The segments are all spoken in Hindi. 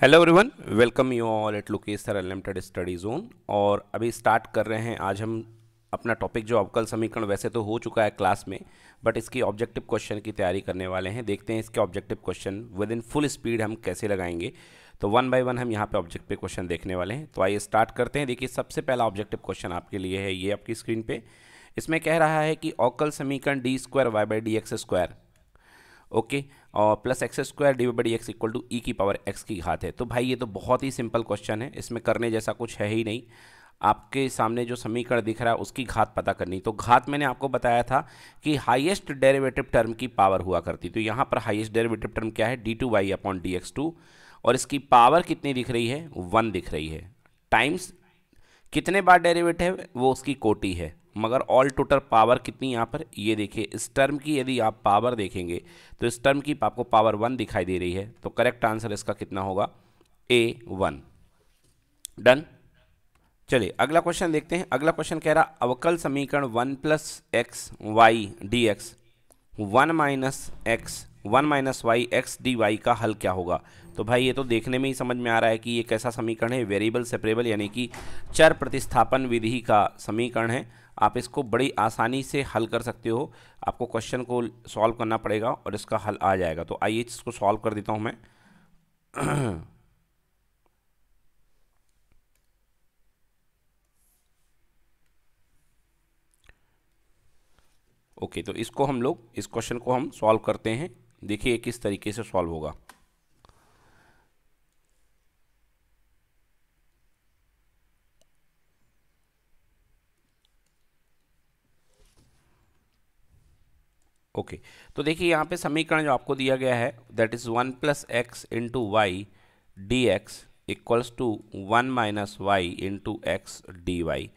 Hello everyone welcome you all at लोकेसर अनलिमिटेड स्टडी जोन और अभी स्टार्ट कर रहे हैं आज हम अपना टॉपिक जो अवकल समीकरण वैसे तो हो चुका है क्लास में बट इसकी ऑब्जेक्टिव क्वेश्चन की तैयारी करने वाले हैं देखते हैं इसके objective question within full speed हम कैसे लगाएंगे तो वन बाय वन हम यहाँ पे ऑब्जेक्टिव क्वेश्चन देखने वाले हैं तो आइए स्टार्ट करते हैं देखिए सबसे पहला ऑब्जेक्टिव क्वेश्चन आपके लिए है ये आपकी स्क्रीन पर इसमें कह रहा है कि अवकल समीकरण d square y by d x square okay और plus x square d by x equal to e की पावर एक्स की घात है तो भाई ये तो बहुत ही सिंपल क्वेश्चन है इसमें करने जैसा कुछ है ही नहीं आपके सामने जो समीकरण दिख रहा है उसकी घात पता करनी तो घात मैंने आपको बताया था कि हाईएस्ट डेरिवेटिव टर्म की पावर हुआ करती तो यहाँ पर हाईएस्ट डेरिवेटिव टर्म क्या है d two y upon d x two और इसकी पावर कितनी दिख रही है वन दिख रही है टाइम्स कितने बार डेरिवेटिव वो उसकी कोटी है मगर ऑल टोटल पावर कितनी यहाँ पर ये देखिए इस टर्म की यदि आप पावर देखेंगे तो इस टर्म की आपको पावर वन दिखाई दे रही है तो करेक्ट आंसर इसका कितना होगा ए वन डन चलिए अगला क्वेश्चन देखते हैं अगला क्वेश्चन कह रहा अवकल समीकरण one plus x y d x one minus x one minus y x d y का हल क्या होगा तो भाई ये तो देखने में ही समझ में आ रहा है कि ये कैसा समीकरण है वेरिएबल सेपरेबल यानी कि चर प्रतिस्थापन विधि का समीकरण है आप इसको बड़ी आसानी से हल कर सकते हो आपको क्वेश्चन को सॉल्व करना पड़ेगा और इसका हल आ जाएगा तो आइए इसको सॉल्व कर देता हूँ मैं ओके okay, तो इसको हम लोग इस क्वेश्चन को हम सॉल्व करते हैं देखिए किस तरीके से सॉल्व होगा ओके तो देखिए यहाँ पे समीकरण जो आपको दिया गया है that is one plus x into y d x equals to one minus y into x d Y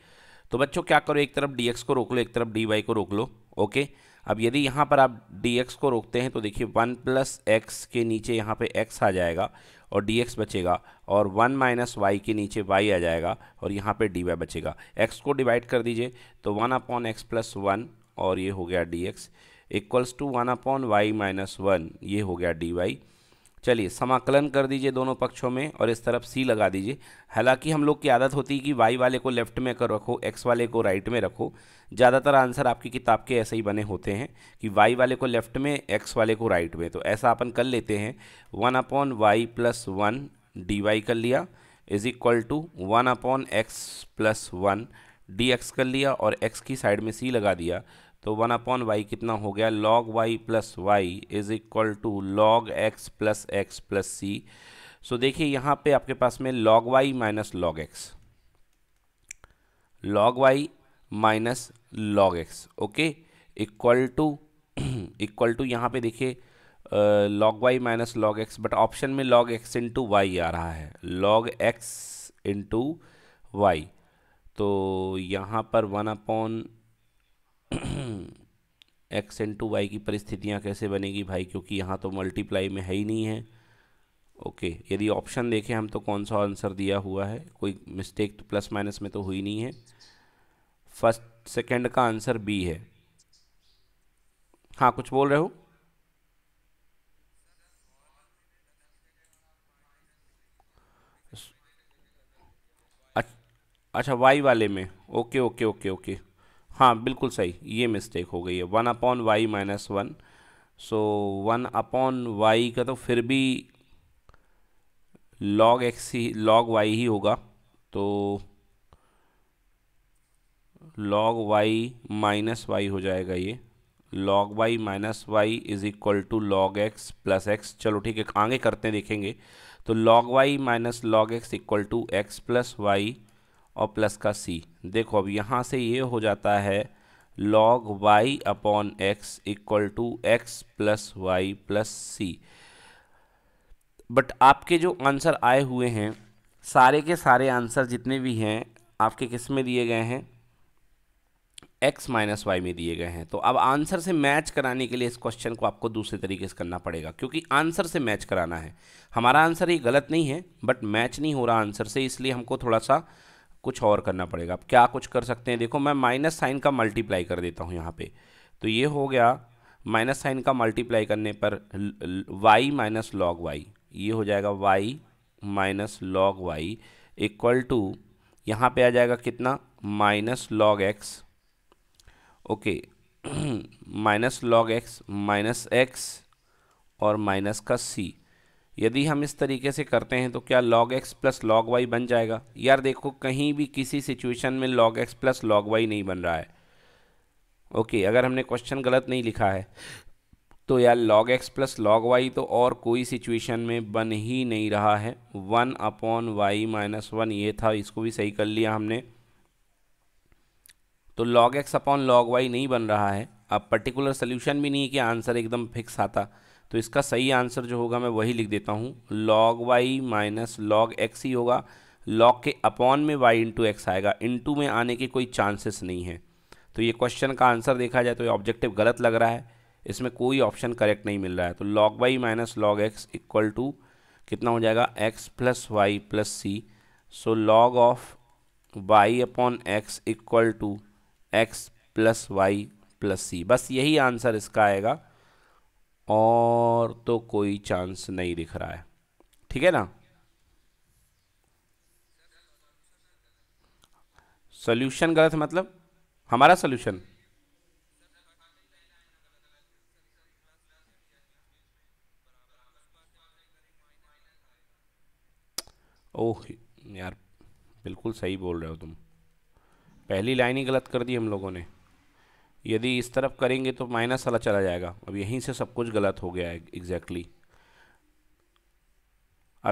तो बच्चों क्या करो एक तरफ डी एक्स को रोक लो एक तरफ डी वाई को रोक लो ओके अब यदि यहाँ पर आप डी एक्स को रोकते हैं तो देखिए वन प्लस एक्स के नीचे यहाँ पे एक्स आ जाएगा और डी एक्स बचेगा और वन माइनस वाई के नीचे वाई आ जाएगा और यहाँ पे डी वाई बचेगा एक्स को डिवाइड कर दीजिए तो one upon x plus one और ये हो गया d x equals to one upon Y minus one ये हो गया डी वाई चलिए समाकलन कर दीजिए दोनों पक्षों में और इस तरफ सी लगा दीजिए हालांकि हम लोग की आदत होती है कि वाई वाले को लेफ्ट में कर रखो एक्स वाले को राइट में रखो ज़्यादातर आंसर आपकी किताब के ऐसे ही बने होते हैं कि वाई वाले को लेफ्ट में एक्स वाले को राइट में तो ऐसा अपन कर लेते हैं one upon y plus one d y कर लिया is equal to one upon x plus one d x कर लिया और एक्स की साइड में सी लगा दिया तो वन अपॉन वाई कितना हो गया log y plus y is equal to log x plus x plus c so देखिए यहाँ पे आपके पास में log Y minus log x log Y minus log x okay equal to equal to यहाँ पे देखिए log Y minus log x but option में लॉग एक्स इंटू वाई आ रहा है लॉग एक्स इंटू वाई तो यहाँ पर one upon x into y की परिस्थितियाँ कैसे बनेगी भाई क्योंकि यहाँ तो मल्टीप्लाई में है ही नहीं है ओके यदि ऑप्शन देखें हम तो कौन सा आंसर दिया हुआ है कोई मिस्टेक तो प्लस माइनस में तो हुई नहीं है फर्स्ट सेकेंड का आंसर बी है हाँ कुछ बोल रहे हो अच्छा वाई वाले में ओके ओके ओके ओके हाँ बिल्कुल सही ये मिस्टेक हो गई है one upon Y minus one so one upon Y का तो फिर भी लॉग एक्स ही लॉग वाई ही होगा तो लॉग वाई माइनस वाई हो जाएगा ये log Y minus Y is equal to log x plus X चलो ठीक है आगे करते हैं देखेंगे तो log Y minus log x equal to x plus Y और प्लस का सी देखो अब यहाँ से ये हो जाता है log y upon x equal to x plus y plus c but आपके जो आंसर आए हुए हैं सारे के सारे आंसर जितने भी हैं आपके किस में दिए गए हैं x माइनस वाई में दिए गए हैं तो अब आंसर से मैच कराने के लिए इस क्वेश्चन को आपको दूसरे तरीके से करना पड़ेगा क्योंकि आंसर से मैच कराना है हमारा आंसर ये गलत नहीं है बट मैच नहीं हो रहा आंसर से इसलिए हमको थोड़ा सा कुछ और करना पड़ेगा अब क्या कुछ कर सकते हैं देखो मैं माइनस साइन का मल्टीप्लाई कर देता हूँ यहाँ पे तो ये हो गया माइनस साइन का मल्टीप्लाई करने पर वाई माइनस लॉग वाई ये हो जाएगा Y minus log Y equal to यहाँ पे आ जाएगा कितना minus log x okay minus log X minus X और माइनस का सी यदि हम इस तरीके से करते हैं तो क्या log x plus log y बन जाएगा यार देखो कहीं भी किसी सिचुएशन में log x plus log y नहीं बन रहा है ओके अगर हमने क्वेश्चन गलत नहीं लिखा है तो यार log x plus log y तो और कोई सिचुएशन में बन ही नहीं रहा है one upon Y minus one ये था इसको भी सही कर लिया हमने तो log x upon log y नहीं बन रहा है अब पर्टिकुलर सोल्यूशन भी नहीं कि आंसर एकदम फिक्स आता तो इसका सही आंसर जो होगा मैं वही लिख देता हूँ log Y minus log x ही होगा लॉग के अपॉन में वाई इंटू एक्स आएगा इंटू में आने के कोई चांसेस नहीं है तो ये क्वेश्चन का आंसर देखा जाए तो ये ऑब्जेक्टिव गलत लग रहा है इसमें कोई ऑप्शन करेक्ट नहीं मिल रहा है तो log Y minus log x equal to कितना हो जाएगा x plus y plus c so log of y upon x equal to x plus y plus c बस यही आंसर इसका आएगा और तो कोई चांस नहीं दिख रहा है ठीक है ना सोल्यूशन गलत मतलब हमारा सोल्यूशन ओह यार बिल्कुल सही बोल रहे हो तुम पहली लाइन ही गलत कर दी हम लोगों ने यदि इस तरफ करेंगे तो माइनस वाला चला जाएगा अब यहीं से सब कुछ गलत हो गया है एग्जैक्टली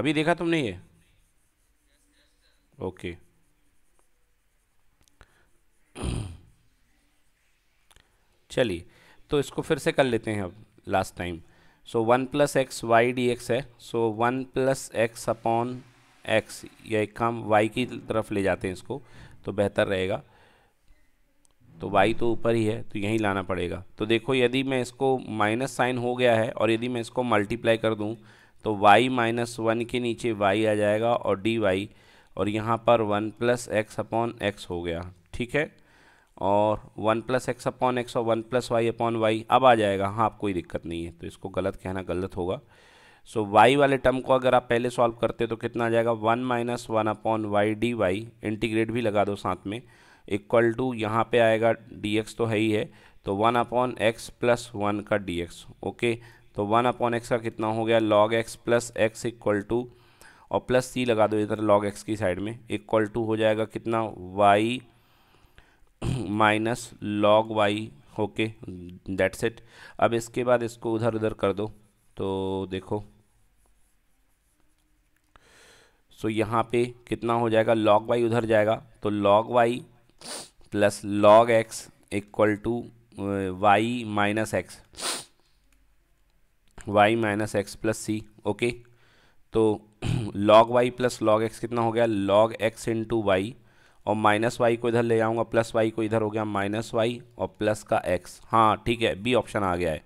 अभी देखा तुमने ये ओके चलिए तो इसको फिर से कर लेते हैं अब last time so one plus x y d x है so one plus x upon x या एक काम वाई की तरफ ले जाते हैं इसको तो बेहतर रहेगा तो वाई तो ऊपर ही है तो यहीं लाना पड़ेगा तो देखो यदि मैं इसको माइनस साइन हो गया है और यदि मैं इसको मल्टीप्लाई कर दूँ तो y माइनस वन के नीचे y आ जाएगा और डी वाई और यहाँ पर one plus x upon x हो गया ठीक है और one plus x upon x और one plus y upon y अब आ जाएगा हाँ आप कोई दिक्कत नहीं है तो इसको गलत कहना गलत होगा सो so, y वाले टर्म को अगर आप पहले सॉल्व करते तो कितना आ जाएगा one minus one upon y d y integrate भी लगा दो साथ में इक्वल टू यहाँ पे आएगा dx तो है ही है तो one upon x plus one का dx ओके तो वन अपॉन एक्स का कितना हो गया log x plus x equal to और प्लस सी लगा दो इधर log x की साइड में इक्वल टू हो जाएगा कितना y minus log y okay that's it अब इसके बाद इसको उधर उधर कर दो तो देखो सो so, यहाँ पे कितना हो जाएगा लॉग वाई उधर जाएगा तो log y plus log x equal to y minus x y minus x plus c okay तो log y plus log x कितना हो गया लॉग एक्स इंटू वाई और माइनस वाई को इधर ले जाऊंगा प्लस वाई को इधर हो गया माइनस वाई और प्लस का एक्स हाँ ठीक है बी ऑप्शन आ गया है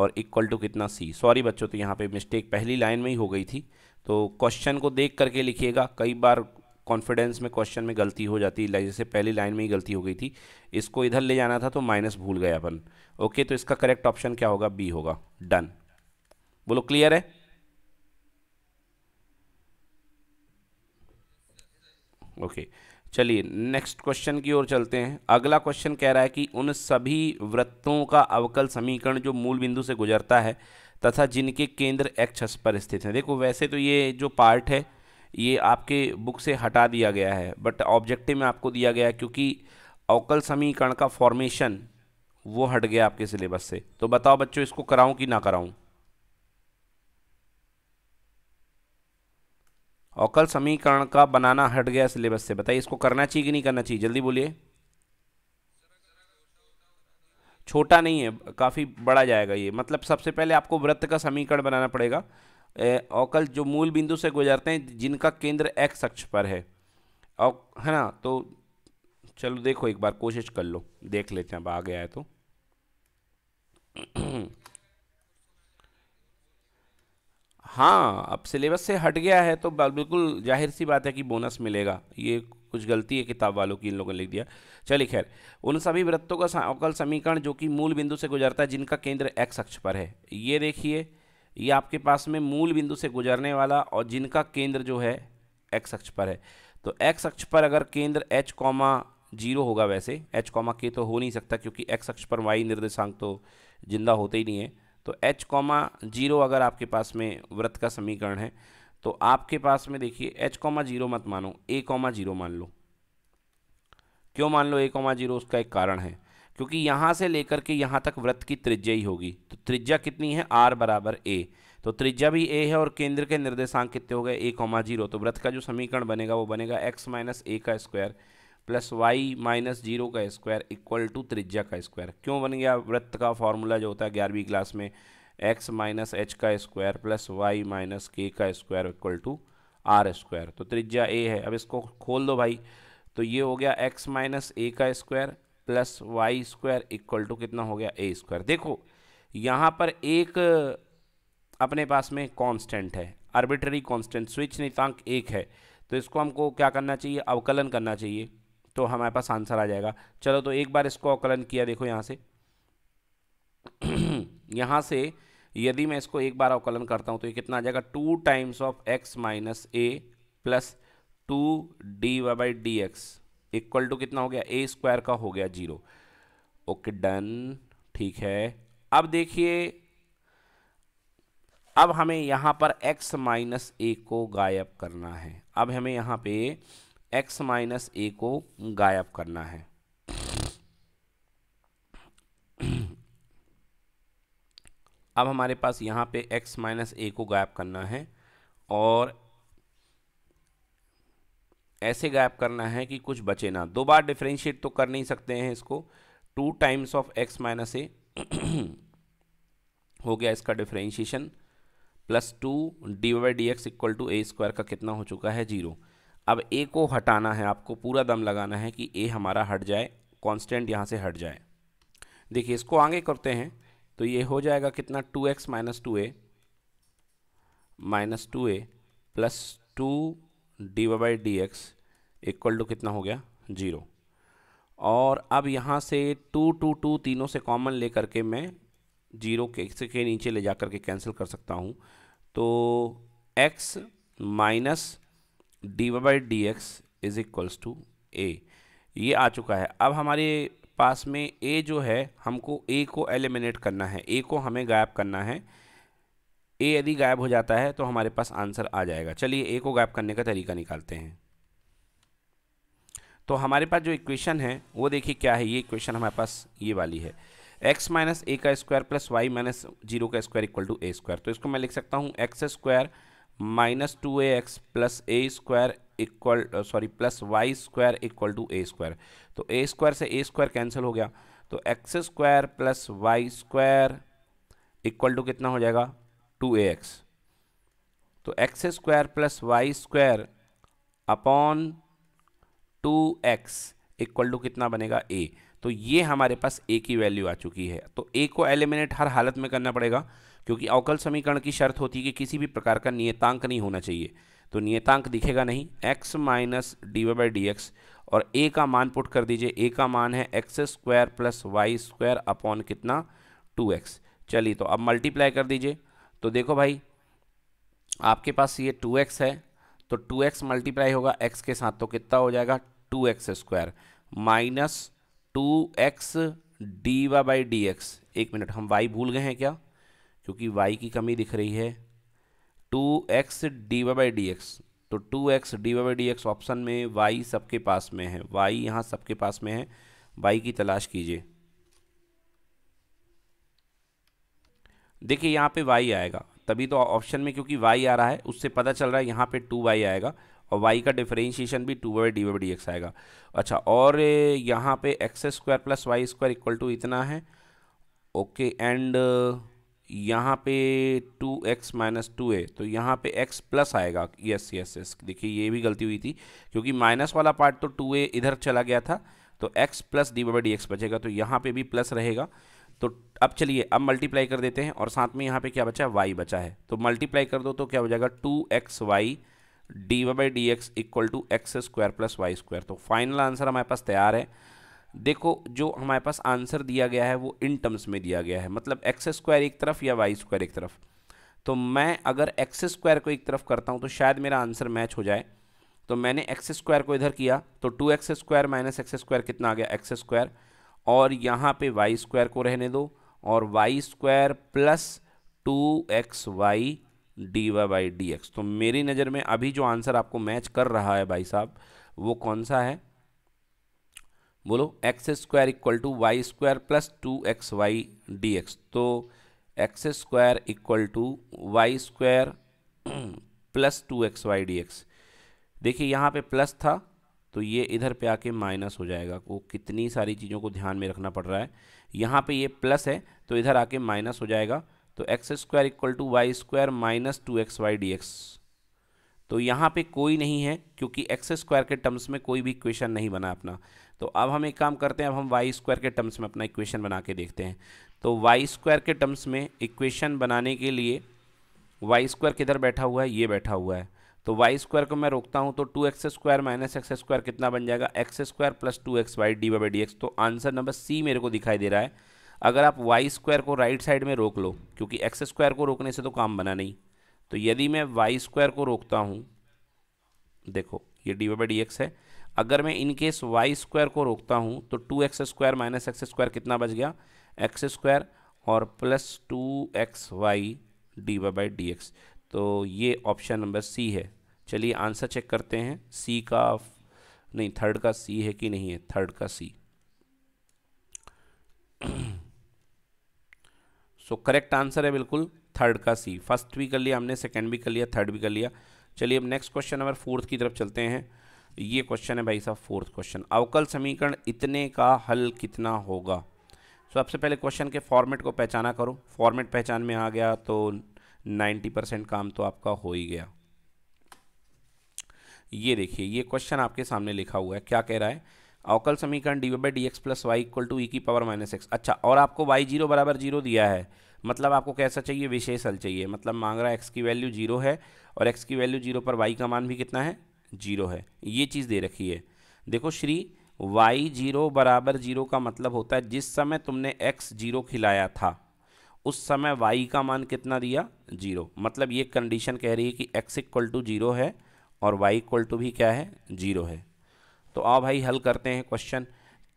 और इक्वल टू कितना सी सॉरी बच्चों तो यहाँ पे मिस्टेक पहली लाइन में ही हो गई थी तो क्वेश्चन को देख करके लिखिएगा कई बार कॉन्फिडेंस में क्वेश्चन में गलती हो जाती है जैसे पहली लाइन में ही गलती हो गई थी इसको इधर ले जाना था तो माइनस भूल गए अपन ओके तो इसका करेक्ट ऑप्शन क्या होगा बी होगा डन बोलो क्लियर है ओके चलिए नेक्स्ट क्वेश्चन की ओर चलते हैं अगला क्वेश्चन कह रहा है कि उन सभी वृत्तों का अवकल समीकरण जो मूल बिंदु से गुजरता है तथा जिनके केंद्र एक्स पर स्थित हैं देखो वैसे तो ये जो पार्ट है ये आपके बुक से हटा दिया गया है बट ऑब्जेक्टिव में आपको दिया गया है क्योंकि अवकल समीकरण का फॉर्मेशन वो हट गया आपके सिलेबस से तो बताओ बच्चों इसको कराऊं कि ना कराऊं अवकल समीकरण का बनाना हट गया सिलेबस से बताइए इसको करना चाहिए कि नहीं करना चाहिए जल्दी बोलिए छोटा नहीं है काफ़ी बड़ा जाएगा ये मतलब सबसे पहले आपको वृत्त का समीकरण बनाना पड़ेगा अवकल जो मूल बिंदु से गुजरते हैं जिनका केंद्र एक्स अक्ष पर है और है ना तो चलो देखो एक बार कोशिश कर लो देख लेते हैं अब आ गया है तो हाँ अब सिलेबस से हट गया है तो बिल्कुल जाहिर सी बात है कि बोनस मिलेगा ये कुछ गलती है किताब वालों की इन लोगों ने लिख दिया चलिए खैर उन सभी वृत्तों का अवकल समीकरण जो कि मूल बिंदु से गुजरता है जिनका केंद्र एक्स अक्ष पर है ये देखिए ये आपके पास में मूल बिंदु से गुजरने वाला और जिनका केंद्र जो है एक्स अक्ष पर है तो एक्स अक्ष पर अगर केंद्र एच कॉमा जीरो होगा वैसे एच कॉमा के तो हो नहीं सकता क्योंकि एक्स अक्ष पर वाई निर्देशांक तो जिंदा होते ही नहीं है तो एच कॉमा जीरो अगर आपके पास में व्रत का समीकरण है तो आपके पास में देखिए एच कॉमा जीरो मत मानो ए कॉमा जीरो मान लो क्यों मान लो ए कॉमा जीरो उसका एक कारण है क्योंकि यहाँ से लेकर के यहाँ तक वृत्त की त्रिज्या ही होगी तो त्रिज्या कितनी है आर बराबर ए तो त्रिज्या भी ए है और केंद्र के निर्देशांक कितने हो गए ए कॉमा जीरो तो व्रत का जो समीकरण बनेगा वो बनेगा एक्स माइनस ए का square plus y minus zero का स्क्वायर इक्वल टू त्रिज्या का स्क्वायर क्यों बन गया वृत्त का फॉर्मूला जो होता है ग्यारहवीं क्लास में एक्स माइनस एच का square plus y minus k का square equal to r square तो त्रिज्या ए है अब इसको खोल दो भाई तो ये हो गया एक्स माइनस ए का square plus y square equal to कितना हो गया ए स्क्वायर देखो यहाँ पर एक अपने पास में कांस्टेंट है आर्बिट्ररी कांस्टेंट स्विच नितांक एक है तो इसको हमको क्या करना चाहिए अवकलन करना चाहिए तो हमारे पास आंसर आ जाएगा चलो तो एक बार इसको अवकलन किया देखो यहाँ से यहाँ से यदि मैं इसको एक बार अवकलन करता हूँ तो ये कितना आ जाएगा two times of x minus a plus two d y d x equal to कितना हो गया ए स्क्वायर का हो गया जीरो ओके डन ठीक है अब देखिए अब हमें यहाँ पर x माइनस ए को गायब करना है अब हमें यहाँ पे x माइनस ए को गायब करना है अब हमारे पास यहाँ पे x माइनस ए को गायब करना है और ऐसे गैप करना है कि कुछ बचे ना दो बार डिफ्रेंशिएट तो कर नहीं सकते हैं इसको two times of x minus a हो गया इसका differentiation plus two d y d x equal to a square का कितना हो चुका है जीरो अब ए को हटाना है आपको पूरा दम लगाना है कि ए हमारा हट जाए कॉन्स्टेंट यहाँ से हट जाए देखिए इसको आगे करते हैं तो ये हो जाएगा कितना two x minus two a minus two a plus two d y by d x equal to कितना हो गया जीरो और अब यहाँ से टू टू टू तीनों से कॉमन ले करके मैं जीरो के के नीचे ले जा करके कैंसिल कर सकता हूँ तो x minus d y by d x is equals to a ये आ चुका है अब हमारे पास में ए जो है हमको ए को एलिमिनेट करना है ए को हमें गायब करना है ए यदि गायब हो जाता है तो हमारे पास आंसर आ जाएगा चलिए ए को गायब करने का तरीका निकालते हैं तो हमारे पास जो इक्वेशन है वो देखिए क्या है ये इक्वेशन हमारे पास ये वाली है एक्स माइनस ए का square plus y minus zero का square equal to a square तो इसको मैं लिख सकता हूँ x square minus two a x plus a square equal sorry plus y square equal to a square तो ए स्क्वायर से ए स्क्वायर कैंसिल हो गया तो x square plus y square equal to कितना हो जाएगा टू ए एक्स तो x square plus y square upon two x equal to कितना बनेगा ए तो ये हमारे पास ए की वैल्यू आ चुकी है तो ए को एलिमिनेट हर हालत में करना पड़ेगा क्योंकि अवकल समीकरण की शर्त होती है कि किसी भी प्रकार का नियतांक नहीं होना चाहिए तो नियतांक दिखेगा नहीं x minus d y by d x और a का मान पुट कर दीजिए a का मान है x square plus y square upon कितना 2x चलिए तो अब मल्टीप्लाई कर दीजिए तो देखो भाई आपके पास ये टू एक्स है तो टू एक्स मल्टीप्लाई होगा एक्स के साथ तो कितना हो जाएगा two x square minus two x d y by d x एक मिनट हम वाई भूल गए हैं क्या क्योंकि वाई की कमी दिख रही है two x d y by d x तो two x d y by d x option में वाई सबके पास में है वाई यहाँ सबके पास में है वाई की तलाश कीजिए देखिए यहाँ पे वाई आएगा तभी तो ऑप्शन में क्योंकि वाई आ रहा है उससे पता चल रहा है यहाँ पे टू वाई आएगा और वाई का डिफरेंशिएशन भी two by d by d x आएगा अच्छा और यहाँ पे x square plus y square equal to इतना है ओके एंड यहाँ पे two x minus two a तो यहाँ पे एक्स प्लस आएगा यस यस यस देखिए ये भी गलती हुई थी क्योंकि माइनस वाला पार्ट तो टू ए इधर चला गया था तो x plus d by d x बचेगा तो यहाँ पे भी प्लस रहेगा तो अब चलिए अब मल्टीप्लाई कर देते हैं और साथ में यहाँ पे क्या बचा है वाई बचा है तो मल्टीप्लाई कर दो तो क्या हो जाएगा two x y d y by d x equal to x square plus y square तो फाइनल आंसर हमारे पास तैयार है देखो जो हमारे पास आंसर दिया गया है वो इन टर्म्स में दिया गया है मतलब एक्स स्क्वायर एक तरफ या वाई स्क्वायर एक तरफ तो मैं अगर एक्स स्क्वायर को एक तरफ करता हूँ तो शायद मेरा आंसर मैच हो जाए तो मैंने एक्स स्क्वायर को इधर किया तो two x square minus x square कितना आ गया एक्स स्क्वायर और यहाँ पे वाई स्क्वायर को रहने दो और y square plus two x y d y by d x तो मेरी नज़र में अभी जो आंसर आपको मैच कर रहा है भाई साहब वो कौन सा है बोलो x square equal to y square plus two x y d x तो x square equal to y square plus two x y d x देखिए यहाँ पे प्लस था तो ये इधर पे आके माइनस हो जाएगा को कितनी सारी चीज़ों को ध्यान में रखना पड़ रहा है यहाँ पे ये प्लस है तो इधर आके माइनस हो जाएगा तो x square equal to y square minus two x y d x तो यहाँ पे कोई नहीं है क्योंकि एक्स स्क्वायर के टर्म्स में कोई भी इक्वेशन नहीं बना अपना तो अब हम एक काम करते हैं अब हम वाई स्क्वायर के टर्म्स में अपना इक्वेशन बना के देखते हैं तो वाई स्क्वायर के टर्म्स में इक्वेशन बनाने के लिए वाई स्क्वायर किधर बैठा हुआ है ये बैठा हुआ है तो वाई स्क्वायर को मैं रोकता हूँ तो two x square minus x square कितना बन जाएगा x square plus two x y d by d x तो आंसर नंबर सी मेरे को दिखाई दे रहा है अगर आप वाई स्क्वायर को राइट साइड में रोक लो क्योंकि एक्स स्क्वायर को रोकने से तो काम बना नहीं तो यदि मैं वाई स्क्वायर को रोकता हूँ देखो ये डी बाई डी एक्स है अगर मैं इनकेस वाई स्क्वायर को रोकता हूँ तो two x square minus x square कितना बच गया एक्स स्क्वायर और plus two x y d y by d x तो ये ऑप्शन नंबर सी है चलिए आंसर चेक करते हैं सी का नहीं थर्ड का सी है कि नहीं है थर्ड का सी सो करेक्ट आंसर है बिल्कुल थर्ड का सी फर्स्ट भी कर लिया हमने सेकेंड भी कर लिया थर्ड भी कर लिया चलिए अब नेक्स्ट क्वेश्चन नंबर फोर्थ की तरफ चलते हैं ये क्वेश्चन है भाई साहब फोर्थ क्वेश्चन अवकल समीकरण इतने का हल कितना होगा सबसे so, पहले क्वेश्चन के फॉर्मेट को पहचाना करो फॉर्मेट पहचान में आ गया तो नाइन्टी परसेंट काम तो आपका हो ही गया ये देखिए ये क्वेश्चन आपके सामने लिखा हुआ है क्या कह रहा है अवकल समीकरण d by d x plus y equal to e की पावर माइनस एक्स अच्छा और आपको वाई जीरो बराबर जीरो दिया है मतलब आपको कैसा चाहिए विशेष हल चाहिए मतलब मांग रहा है एक्स की वैल्यू जीरो है और एक्स की वैल्यू जीरो पर वाई का मान भी कितना है जीरो है ये चीज़ दे रखी है देखो श्री वाई जीरो बराबर जीरो का मतलब होता है जिस समय तुमने एक्स जीरो खिलाया था उस समय वाई का मान कितना दिया जीरो मतलब ये कंडीशन कह रही है कि एक्स इक्वल टू जीरो है और वाई इक्वल टू भी क्या है जीरो है तो आओ भाई हल करते हैं क्वेश्चन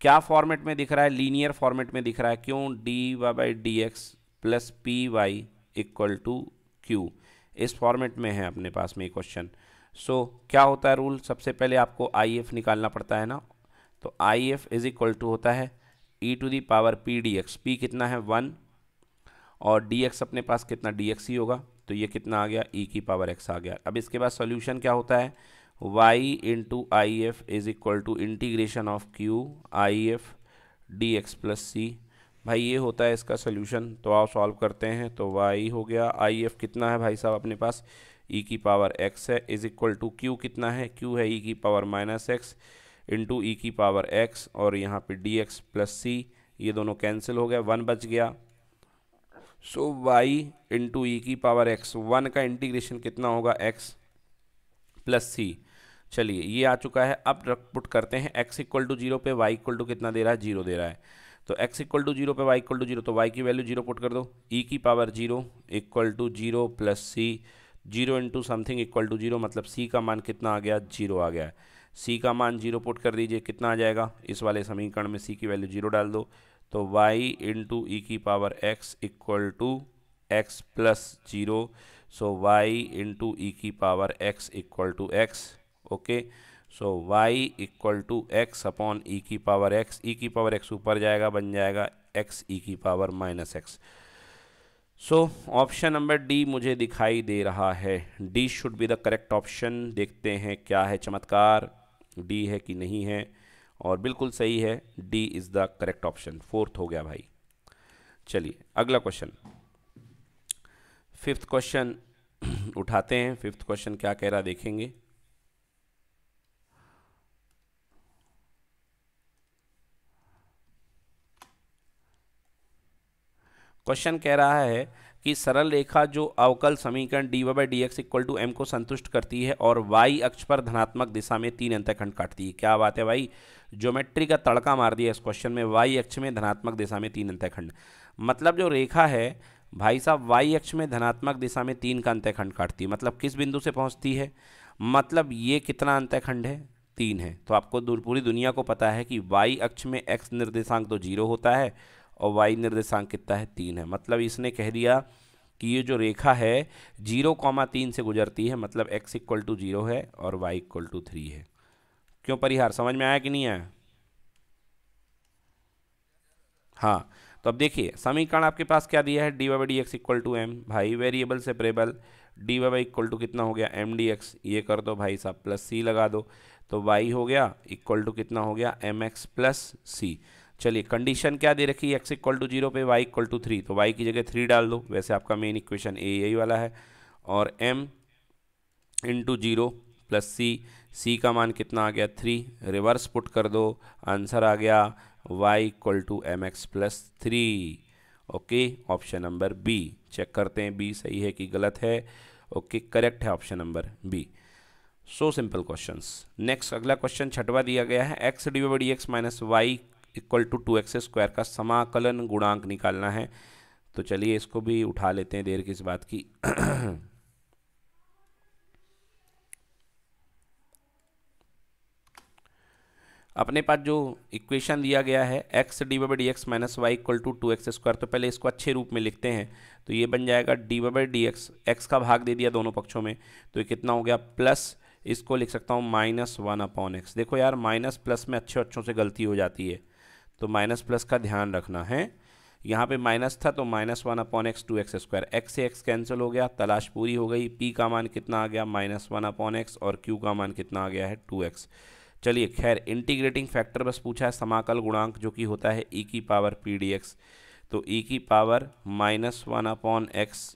क्या फॉर्मेट में दिख रहा है लीनियर फॉर्मेट में दिख रहा है क्यों d y by d x plus p y equal to q इस फॉर्मेट में है अपने पास में ये क्वेश्चन सो क्या होता है रूल सबसे पहले आपको आई एफ निकालना पड़ता है ना तो I F is equal to होता है e to the power P d x p कितना है वन और डी एक्स अपने पास कितना डी एक्स ही होगा तो ये कितना आ गया ई e की पावर एक्स आ गया अब इसके बाद सोल्यूशन क्या होता है y into I F is equal to integration of q I F d x plus c भाई ये होता है इसका सोल्यूशन तो आप सॉल्व करते हैं तो वाई हो गया आई एफ कितना है भाई साहब अपने पास ई e की पावर एक्स है इज इक्वल टू क्यू कितना है क्यू है ई e की power minus x into e की पावर एक्स और यहाँ पे डी एक्स प्लस सी ये दोनों कैंसिल हो गया वन बच गया सो वाई इंटू ई की पावर एक्स वन का इंटीग्रेशन कितना होगा एक्स प्लस सी चलिए ये आ चुका है अब पुट करते हैं एक्स इक्वल टू जीरो पे वाई इक्वल टू कितना दे रहा है जीरो दे रहा है तो एक्स इक्वल टू जीरो पे वाई इक्वल टू जीरो तो वाई की वैल्यू जीरो पुट कर दो ई e की power zero equal to zero plus C zero into something equal to zero मतलब सी का मान कितना आ गया जीरो आ गया है सी का मान जीरो पुट कर दीजिए कितना आ जाएगा इस वाले समीकरण में सी की वैल्यू जीरो डाल दो तो y इंटू ई e की power x equal to x plus zero so y into e e की power x equal to x okay so y equal to x upon e की पावर x ई e की पावर x ऊपर जाएगा बन जाएगा x ई की power minus x so option number D मुझे दिखाई दे रहा है D should be the correct option देखते हैं क्या है चमत्कार डी है कि नहीं है और बिल्कुल सही है D is the correct option fourth हो गया भाई चलिए अगला क्वेश्चन फिफ्थ क्वेश्चन उठाते हैं फिफ्थ क्वेश्चन क्या कह रहा देखेंगे क्वेश्चन कह रहा है कि सरल रेखा जो अवकल समीकरण d y d x equal to m को संतुष्ट करती है और वाई अक्ष पर धनात्मक दिशा में तीन अंत्यखंड काटती है क्या बात है भाई ज्योमेट्री का तड़का मार दिया इस क्वेश्चन में वाई अक्ष में धनात्मक दिशा में तीन अंत्यखंड मतलब जो रेखा है भाई साहब वाई अक्ष में धनात्मक दिशा में तीन का अंत्यखंड काटती है मतलब किस बिंदु से पहुँचती है मतलब ये कितना अंत्यखंड है तीन है तो आपको पूरी दुनिया को पता है कि वाई अक्ष में एक्स निर्देशांक तो जीरो होता है और वाई निर्देशांक कितना है तीन है मतलब इसने कह दिया कि ये जो रेखा है जीरो कॉमा तीन से गुजरती है मतलब एक्स इक्वल टू जीरो है और वाई इक्वल टू थ्री है क्यों परिहार समझ में आया कि नहीं आया हाँ तो अब देखिए समीकरण आपके पास क्या दिया है d y d x equal to m भाई variable separable d y equal to कितना हो गया एम डी एक्स ये कर दो भाई साहब प्लस सी लगा दो तो वाई हो गया इक्वल टू कितना हो गया एम एक्स प्लस सी चलिए कंडीशन क्या दे रखी है एक्स इक्वल टू जीरो पे वाई इक्वल टू थ्री तो वाई की जगह थ्री डाल दो वैसे आपका मेन इक्वेशन ए यही वाला है और m into zero plus c c का मान कितना आ गया थ्री रिवर्स पुट कर दो आंसर आ गया y equal to m x plus three okay option number B check करते हैं बी सही है कि गलत है ओके okay, करेक्ट है option number B so simple questions next अगला क्वेश्चन छठवा दिया गया है x d by d x minus Y equal to two x square का समाकलन गुणांक निकालना है तो चलिए इसको भी उठा लेते हैं देर की इस बात की अपने पास जो इक्वेशन दिया गया है x d y d x minus Y equal to two x square तो पहले इसको अच्छे रूप में लिखते हैं तो ये बन जाएगा d y d x x का भाग दे दिया दोनों पक्षों में तो ये कितना हो गया प्लस इसको लिख सकता हूँ माइनस वन अपॉन एक्स देखो यार माइनस प्लस में अच्छे अच्छों से गलती हो जाती है तो माइनस प्लस का ध्यान रखना है यहाँ पे माइनस था तो minus one upon x two x square x से एक्स कैंसिल हो गया तलाश पूरी हो गई पी का मान कितना आ गया माइनस वन अपॉन एक्स और क्यू का मान कितना आ गया है टू एक्स चलिए खैर इंटीग्रेटिंग फैक्टर बस पूछा है समाकल गुणांक जो कि होता है ई e की पावर पी डी एक्स तो ई e की power minus one upon x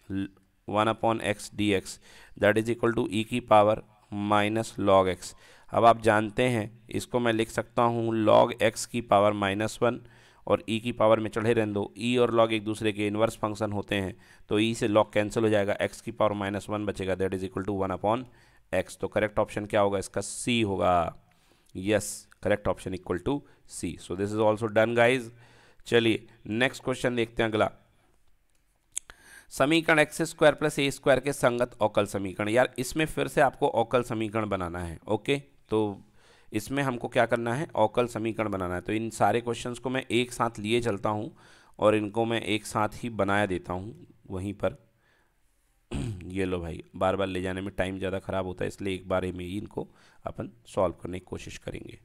one upon x d x that is equal to e की पावर माइनस लॉग एक्स अब आप जानते हैं इसको मैं लिख सकता हूँ लॉग एक्स की पावर माइनस वन और ई e की पावर में चढ़े रहने दो ई e और लॉग एक दूसरे के इन्वर्स फंक्शन होते हैं तो ई e से लॉग कैंसिल हो जाएगा एक्स की पावर माइनस वन बचेगा that is equal to one upon x तो करेक्ट ऑप्शन क्या होगा इसका सी होगा yes correct option equal to C so this is also done guys चलिए नेक्स्ट क्वेश्चन देखते हैं अगला समीकरण x square plus a square के संगत ओकल समीकरण यार इसमें फिर से आपको ओकल समीकरण बनाना है ओके तो इसमें हमको क्या करना है अवकल समीकरण बनाना है तो इन सारे क्वेश्चंस को मैं एक साथ लिए चलता हूँ और इनको मैं एक साथ ही बनाया देता हूँ वहीं पर ये लो भाई बार बार ले जाने में टाइम ज़्यादा ख़राब होता है इसलिए एक बार में ही इनको अपन सॉल्व करने की कोशिश करेंगे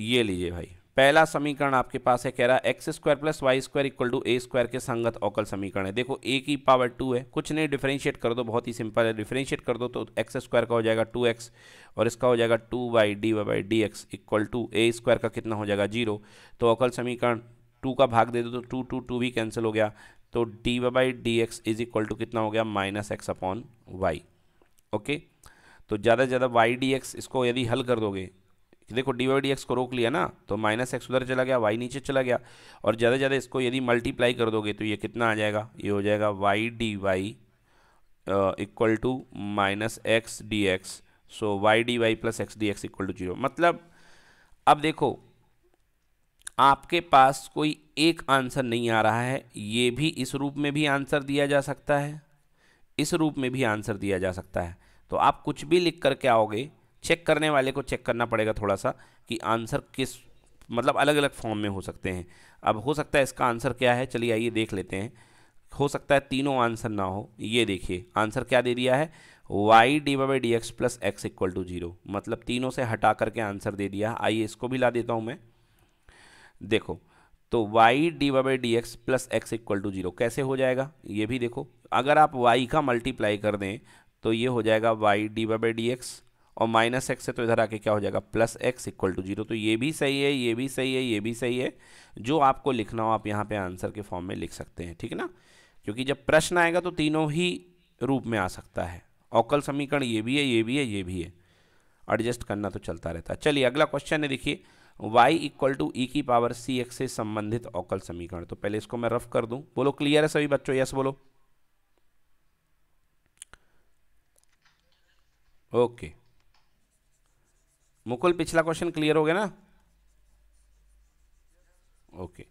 ये लीजिए भाई पहला समीकरण आपके पास है कह रहा है x square plus y square equal to a square के संगत औकल समीकरण है देखो ए की पावर टू है कुछ नहीं डिफरेंशिएट कर दो बहुत ही सिंपल है डिफरेंशिएट कर दो तो एक्स स्क्वायर का हो जाएगा टू एक्स और इसका हो जाएगा two y d y by d x equal to a square का कितना हो जाएगा जीरो तो अवकल समीकरण टू का भाग दे दो तो टू टू टू भी कैंसिल हो गया तो d y by d x is equal to कितना हो गया minus x upon y okay तो ज़्यादा से ज़्यादा वाई डी एक्स इसको यदि हल कर दोगे देखो डी वाई डी एक्स को रोक लिया ना तो माइनस एक्स उधर चला गया वाई नीचे चला गया और ज़्यादा ज़्यादा इसको यदि मल्टीप्लाई कर दोगे तो ये कितना आ जाएगा ये हो जाएगा y d y equal to minus x d x so y d y plus x d x equal to zero मतलब अब देखो आपके पास कोई एक आंसर नहीं आ रहा है ये भी इस रूप में भी आंसर दिया जा सकता है इस रूप में भी आंसर दिया जा सकता है तो आप कुछ भी लिख करके आओगे चेक करने वाले को चेक करना पड़ेगा थोड़ा सा कि आंसर किस मतलब अलग अलग फॉर्म में हो सकते हैं अब हो सकता है इसका आंसर क्या है चलिए आइए देख लेते हैं हो सकता है तीनों आंसर ना हो ये देखिए आंसर क्या दे दिया है y d by d x plus x equal to zero मतलब तीनों से हटा करके आंसर दे दिया आइए इसको भी ला देता हूँ मैं देखो तो y d by d x plus x equal to zero कैसे हो जाएगा ये भी देखो अगर आप वाई का मल्टीप्लाई कर दें तो ये हो जाएगा y d by d x और माइनस एक्स है तो इधर आके क्या हो जाएगा plus x equal to zero तो ये भी सही है ये भी सही है ये भी सही है जो आपको लिखना हो आप यहाँ पे आंसर के फॉर्म में लिख सकते हैं ठीक है ना क्योंकि जब प्रश्न आएगा तो तीनों ही रूप में आ सकता है अवकल समीकरण ये भी है ये भी है ये भी है एडजस्ट करना तो चलता रहता है चलिए अगला क्वेश्चन है देखिए वाई इक्वल टू ई की पावर सी एक्स से संबंधित अवकल समीकरण तो पहले इसको मैं रफ कर दूं बोलो क्लियर है सभी बच्चों यस बोलो ओके okay. मुकुल पिछला क्वेश्चन क्लियर हो गया ना ओके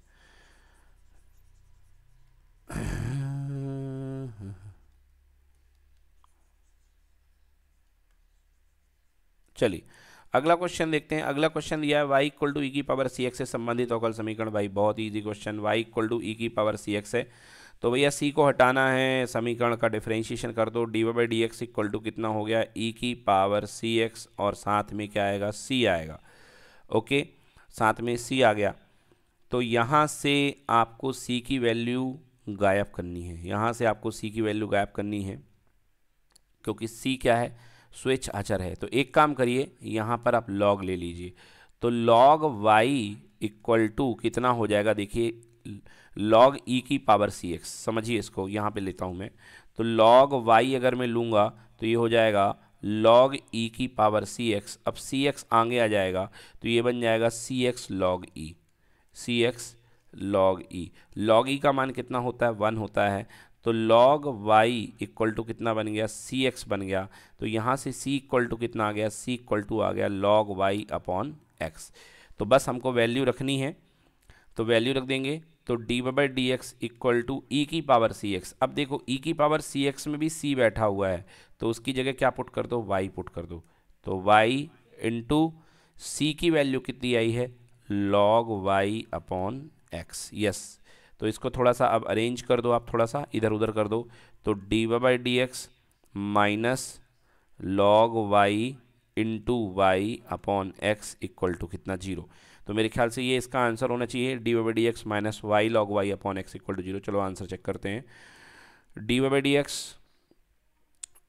चलिए अगला क्वेश्चन देखते हैं अगला क्वेश्चन दिया है वाई इक्वल टू ई की पावर सी एक्स से संबंधित अवकल समीकरण भाई बहुत easy question y equal to e की पावर सी एक्स है तो भैया सी को हटाना है समीकरण का डिफ्रेंशिएशन कर दो d y by d x equal to कितना हो गया ई e की पावर सी एक्स और साथ में क्या आएगा सी आएगा ओके साथ में सी आ गया तो यहाँ से आपको सी की वैल्यू गायब करनी है यहाँ से आपको सी की वैल्यू गायब करनी है क्योंकि सी क्या है स्विच अचर है तो एक काम करिए यहाँ पर आप लॉग ले लीजिए तो लॉग वाई इक्वल टू कितना हो जाएगा देखिए लॉग ई e की पावर सी एक्स समझिए इसको यहाँ पे लेता हूँ मैं तो लॉग वाई अगर मैं लूँगा तो ये हो जाएगा लॉग ई e की पावर सी एक्स अब सी एक्स आगे आ जाएगा तो ये बन जाएगा c x log e c x log e log e का मान कितना होता है वन होता है तो log y इक्वल टू कितना बन गया सी एक्स बन गया तो यहाँ से c इक्वल टू कितना आ गया c इक्वल टू आ गया log y अपॉन एक्स तो बस हमको वैल्यू रखनी है तो वैल्यू रख देंगे तो d by d x equal to e की पावर सी एक्स अब देखो ई e की पावर सी एक्स में भी सी बैठा हुआ है तो उसकी जगह क्या पुट कर दो वाई पुट कर दो तो वाई इंटू सी की वैल्यू कितनी आई है log y upon x yes तो इसको थोड़ा सा अब अरेंज कर दो आप थोड़ा सा इधर उधर कर दो तो d by d x minus log y into y upon x equal to कितना जीरो तो मेरे ख्याल से ये इसका आंसर होना चाहिए d y d x minus y log y upon x equal to zero चलो आंसर चेक करते हैं डी वाई डी एक्स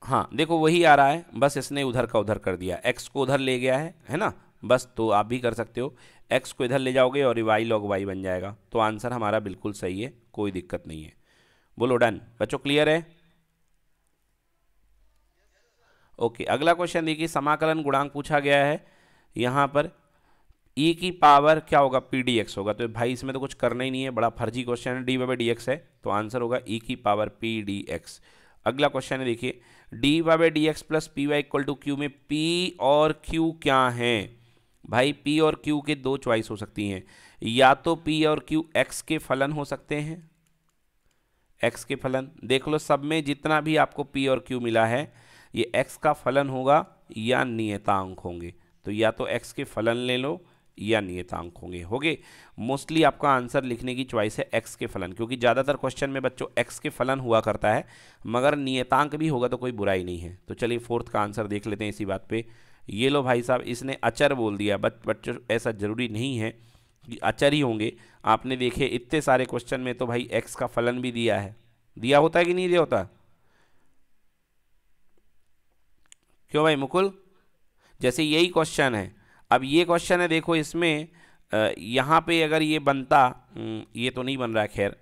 हाँ देखो वही आ रहा है बस इसने उधर का उधर कर दिया एक्स को उधर ले गया है है ना बस तो आप भी कर सकते हो एक्स को इधर ले जाओगे और वाई लॉग वाई बन जाएगा तो आंसर हमारा बिल्कुल सही है कोई दिक्कत नहीं है बोलो डन बच्चों क्लियर है ओके अगला क्वेश्चन देखिए समाकलन गुणांक पूछा गया है यहाँ पर ई e की पावर क्या होगा पी डी एक्स होगा तो भाई इसमें तो कुछ करना ही नहीं है बड़ा फर्जी क्वेश्चन है डी बाई डी एक्स है तो आंसर होगा ई e की पावर पी डी एक्स अगला क्वेश्चन है देखिए d by d x plus p y equal to q में पी और क्यू क्या हैं भाई पी और क्यू के दो च्वाइस हो सकती हैं या तो पी और क्यू एक्स के फलन हो सकते हैं एक्स के फलन देख लो सब में जितना भी आपको पी और क्यू मिला है ये एक्स का फलन होगा या नियतांक होंगे तो या तो एक्स के फलन ले लो या नियतांक होंगे होगे मोस्टली आपका आंसर लिखने की चॉइस है एक्स के फलन क्योंकि ज़्यादातर क्वेश्चन में बच्चों एक्स के फलन हुआ करता है मगर नियतांक भी होगा तो कोई बुराई नहीं है तो चलिए फोर्थ का आंसर देख लेते हैं इसी बात पर ये लो भाई साहब इसने अचर बोल दिया बट बच्चों ऐसा ज़रूरी नहीं है कि अचर ही होंगे आपने देखे इतने सारे क्वेश्चन में तो भाई एक्स का फलन भी दिया है दिया होता है कि नहीं दिया होता क्यों भाई मुकुल जैसे यही क्वेश्चन है अब ये क्वेश्चन है देखो इसमें यहाँ पे अगर ये बनता हम्म, ये तो नहीं बन रहा खैर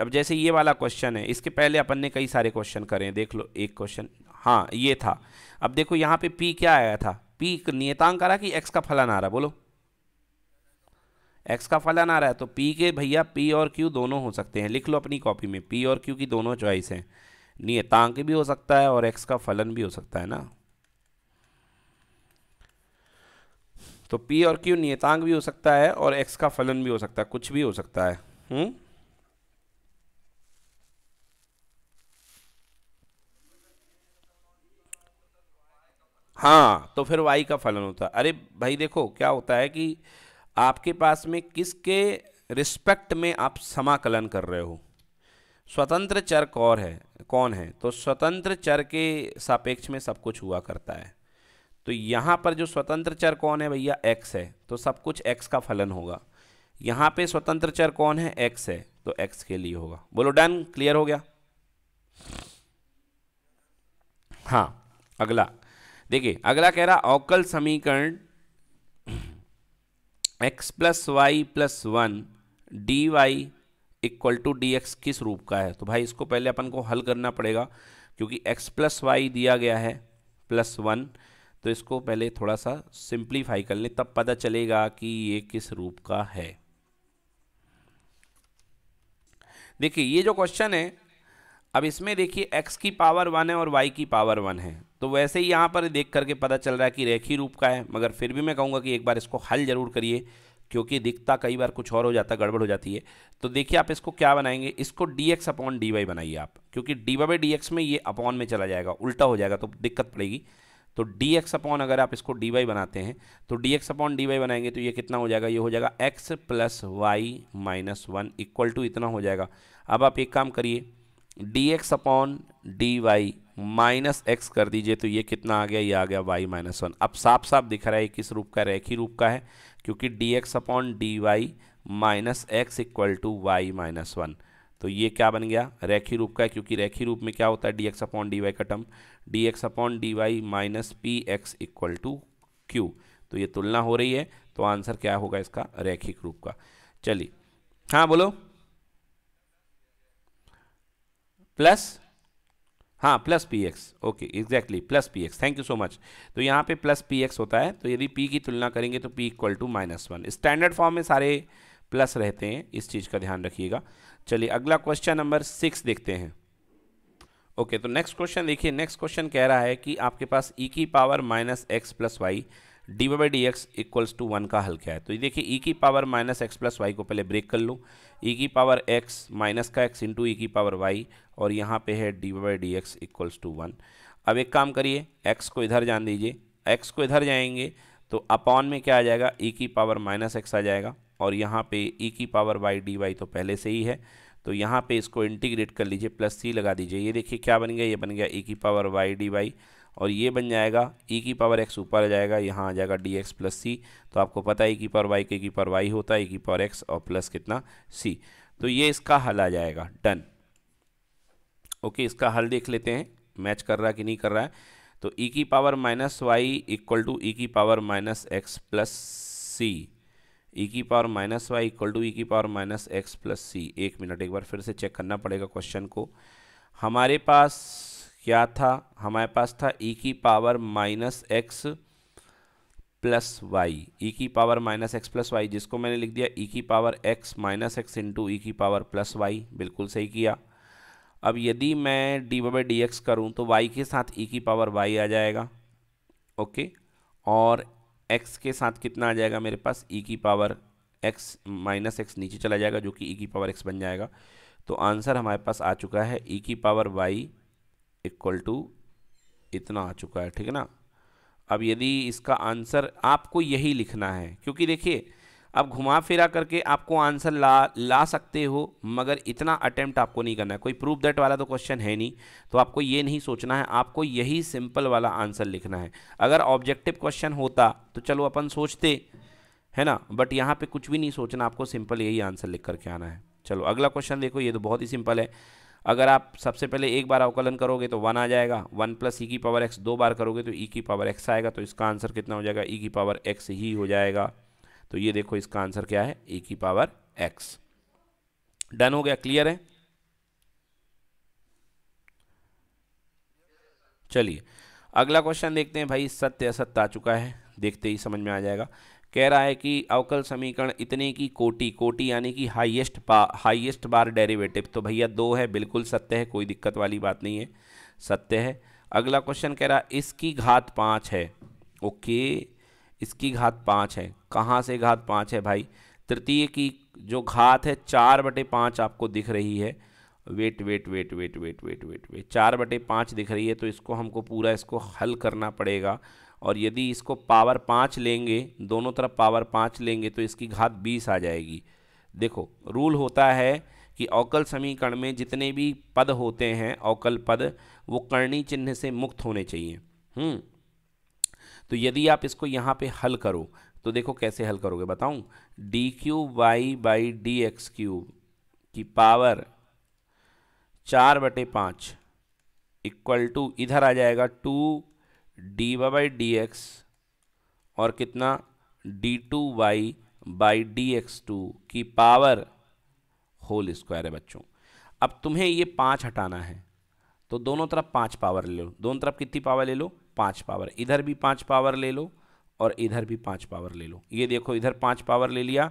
अब जैसे ये वाला क्वेश्चन है इसके पहले अपन ने कई सारे क्वेश्चन करे देख लो एक क्वेश्चन हाँ ये था अब देखो यहाँ पे पी क्या आया था पी नियतांक आ रहा कि एक्स का फलन आ रहा बोलो एक्स का फलन आ रहा है तो पी के भैया पी और क्यू दोनों हो सकते हैं लिख लो अपनी कॉपी में पी और क्यू की दोनों चॉइस हैं नियतांक भी हो सकता है और एक्स का फलन भी हो सकता है ना तो p और q नियतांक भी हो सकता है और x का फलन भी हो सकता है कुछ भी हो सकता है हुँ? हम्म? हाँ तो फिर y का फलन होता है अरे भाई देखो क्या होता है कि आपके पास में किसके रिस्पेक्ट में आप समाकलन कर रहे हो स्वतंत्र चर कौर है कौन है तो स्वतंत्र चर के सापेक्ष में सब कुछ हुआ करता है तो यहाँ पर जो स्वतंत्र चर कौन है भैया एक्स है तो सब कुछ एक्स का फलन होगा यहाँ पे स्वतंत्र चर कौन है एक्स है तो एक्स के लिए होगा बोलो डन क्लियर हो गया हाँ अगला देखिए अगला कह रहा अवकल समीकरण x plus y plus one d y equal to d x किस रूप का है तो भाई इसको पहले अपन को हल करना पड़ेगा क्योंकि एक्स प्लस वाई दिया गया है प्लस वन तो इसको पहले थोड़ा सा सिंप्लीफाई कर लें तब पता चलेगा कि ये किस रूप का है देखिए ये जो क्वेश्चन है अब इसमें देखिए x की पावर वन है और y की पावर वन है तो वैसे ही यहाँ पर देख करके पता चल रहा है कि रेखी रूप का है मगर फिर भी मैं कहूँगा कि एक बार इसको हल जरूर करिए क्योंकि दिखता कई बार कुछ और हो जाता गड़बड़ हो जाती है तो देखिए आप इसको क्या बनाएंगे इसको d x upon d y बनाइए आप क्योंकि डी वाई डी एक्स में ये अपॉन में चला जाएगा उल्टा हो जाएगा तो दिक्कत पड़ेगी तो डी एक्स अपॉन अगर आप इसको डी वाई बनाते हैं तो d x upon d y बनाएंगे तो ये कितना हो जाएगा ये हो जाएगा x plus y minus one equal to इतना हो जाएगा अब आप एक काम करिए d x upon d y minus x कर दीजिए तो ये कितना आ गया ये आ गया वाई माइनस वन अब साफ साफ दिख रहा है किस रूप का रेखी रूप का है क्योंकि d x upon d y minus x equal to y minus one तो ये क्या बन गया रेखी रूप का है क्योंकि रेखी रूप में क्या होता है d x upon d y का term d x upon d y minus p x equal to q तो ये तुलना हो रही है तो आंसर क्या होगा इसका रैखिक रूप का चलिए हाँ बोलो प्लस हाँ plus p x okay exactly plus p x thank you so much तो यहाँ पे प्लस पी एक्स होता है तो यदि पी की तुलना करेंगे तो p equal to minus one standard form में सारे प्लस रहते हैं इस चीज़ का ध्यान रखिएगा चलिए अगला क्वेश्चन नंबर सिक्स देखते हैं ओके okay, तो नेक्स्ट क्वेश्चन देखिए नेक्स्ट क्वेश्चन कह रहा है कि आपके पास ई e की power minus x plus y d y d x equals to one का हल क्या है तो ये देखिए ई e की power minus x plus y को पहले ब्रेक कर लूँ ई e की पावर एक्स माइनस का एक्स इंटू ई की पावर वाई और यहाँ पे है d y d x equals to one अब एक काम करिए एक्स को इधर जान दीजिए एक्स को इधर जाएंगे तो अपॉन में क्या आ जाएगा ई e की पावर माइनस एक्स आ जाएगा और यहाँ पे e की पावर वाई डी वाई तो पहले से ही है तो यहाँ पे इसको इंटीग्रेट कर लीजिए प्लस सी लगा दीजिए ये देखिए क्या बन गया ये बन गया ई e की पावर वाई डी वाई और ये बन जाएगा ई e की पावर एक्स ऊपर आ जाएगा यहाँ आ जाएगा डी एक्स प्लस सी तो आपको पता है ई e की पावर वाई के की पावर वाई होता है ई की पावर एक्स और प्लस कितना सी तो ये इसका हल आ जाएगा डन ओके इसका हल देख लेते हैं मैच कर रहा है कि नहीं कर रहा है तो ई की power minus Y equal to e की power minus x plus c e e की power minus Y equal to e e की power minus x plus c एक मिनट एक बार फिर से चेक करना पड़ेगा क्वेश्चन को हमारे पास क्या था हमारे पास था ई e की power minus x plus y e की power minus x plus y जिसको मैंने लिख दिया ई की power x minus x into e की पावर प्लस वाई बिल्कुल सही किया अब यदि मैं डी बाई डी एक्स करूँ तो वाई के साथ ई की पावर वाई आ जाएगा ओके और एक्स के साथ कितना आ जाएगा मेरे पास ई e की पावर एक्स माइनस एक्स नीचे चला जाएगा जो कि ई e की पावर एक्स बन जाएगा तो आंसर हमारे पास आ चुका है ई e की पावर वाई इक्वल टू इतना आ चुका है ठीक है ना अब यदि इसका आंसर आपको यही लिखना है क्योंकि देखिए अब घुमा फिरा करके आपको आंसर ला ला सकते हो मगर इतना अटैम्प्ट आपको नहीं करना है कोई प्रूफ दैट वाला तो क्वेश्चन है नहीं तो आपको ये नहीं सोचना है आपको यही सिंपल वाला आंसर लिखना है अगर ऑब्जेक्टिव क्वेश्चन होता तो चलो अपन सोचते है ना बट यहाँ पे कुछ भी नहीं सोचना आपको सिंपल यही आंसर लिख करके आना है चलो अगला क्वेश्चन देखो ये तो बहुत ही सिंपल है अगर आप सबसे पहले एक बार अवकलन करोगे तो वन आ जाएगा वन प्लस ई की पावर एक्स दो बार करोगे तो ई की पावर एक्स आएगा तो इसका आंसर कितना हो जाएगा ई की पावर एक्स ही हो जाएगा तो ये देखो इसका आंसर क्या है ए की पावर एक्स डन हो गया क्लियर है चलिए अगला क्वेश्चन देखते हैं भाई सत्य असत्य आ चुका है देखते ही समझ में आ जाएगा कह रहा है कि अवकल समीकरण इतने की कोटि कोटि यानी कि हाईएस्ट पा हाईएस्ट बार डेरिवेटिव तो भैया दो है बिल्कुल सत्य है कोई दिक्कत वाली बात नहीं है सत्य है अगला क्वेश्चन कह रहा है इसकी घात पाँच है ओके इसकी घात पाँच है कहाँ से घात पाँच है भाई तृतीय की जो घात है चार बटे पाँच आपको दिख रही है wait wait wait wait wait wait wait wait चार बटे पाँच दिख रही है तो इसको हमको पूरा इसको हल करना पड़ेगा और यदि इसको पावर पाँच लेंगे दोनों तरफ पावर पाँच लेंगे तो इसकी घात बीस आ जाएगी देखो रूल होता है कि अवकल समीकरण में जितने भी पद होते हैं अवकल पद वो कर्णी चिन्ह से मुक्त होने चाहिए हम्म। तो यदि आप इसको यहाँ पे हल करो तो देखो कैसे हल करोगे बताऊँ d q y by d x cube की पावर चार बटे पाँच इक्वल टू इधर आ जाएगा two d y by d x और कितना d two y by d x two की पावर होल स्क्वायर है बच्चों अब तुम्हें ये पाँच हटाना है तो दोनों तरफ पाँच पावर ले लो दोनों तरफ कितनी पावर ले लो पाँच पावर इधर भी पाँच पावर ले लो और इधर भी पाँच पावर ले लो ये देखो इधर पाँच पावर ले लिया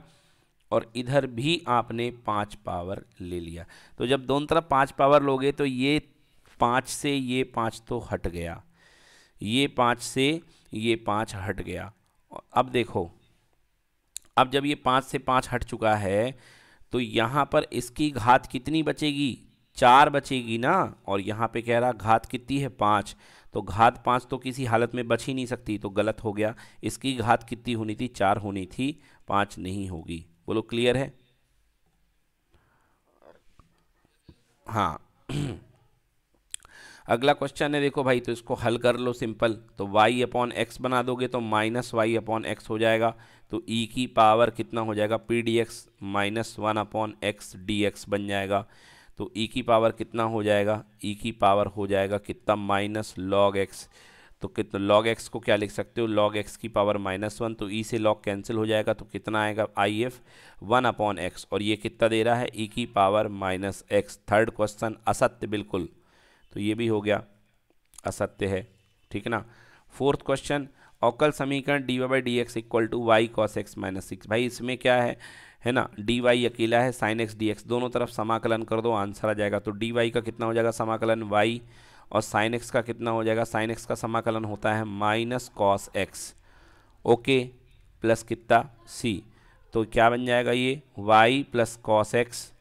और इधर भी आपने पाँच पावर ले लिया तो जब दोनों तरफ पाँच पावर लोगे तो ये पाँच से ये पाँच तो हट गया ये पाँच से ये पाँच हट गया अब देखो अब जब ये पाँच से पाँच हट चुका है तो यहाँ पर इसकी घात कितनी बचेगी चार बचेगी ना और यहाँ पे कह रहा घात कितनी है पाँच तो घात पाँच तो किसी हालत में बच ही नहीं सकती तो गलत हो गया इसकी घात कितनी होनी थी चार होनी थी पाँच नहीं होगी बोलो क्लियर है हाँ अगला क्वेश्चन है देखो भाई तो इसको हल कर लो सिंपल तो y अपॉन एक्स बना दोगे तो माइनस वाई अपॉन एक्स हो जाएगा तो e की पावर कितना हो जाएगा p d x minus one upon x d x बन जाएगा तो ई e की पावर कितना हो जाएगा ई e की पावर हो जाएगा कितना माइनस लॉग एक्स तो कितना लॉग एक्स को क्या लिख सकते हो लॉग एक्स की पावर माइनस वन तो ई e से लॉग कैंसिल हो जाएगा तो कितना आएगा I F one upon x और ये कितना दे रहा है ई की power minus x third question असत्य बिल्कुल तो ये भी हो गया असत्य है ठीक ना फोर्थ क्वेश्चन अवकल समीकरण d y by d x equal to y cos x minus six भाई इसमें क्या है है ना डी वाई अकेला है साइन एक्स डी एक्स दोनों तरफ समाकलन कर दो आंसर आ जाएगा तो डी वाई का कितना हो जाएगा समाकलन वाई और साइन एक्स का कितना हो जाएगा साइन एक्स का समाकलन होता है minus cos x okay plus कितना सी तो क्या बन जाएगा ये y plus cos x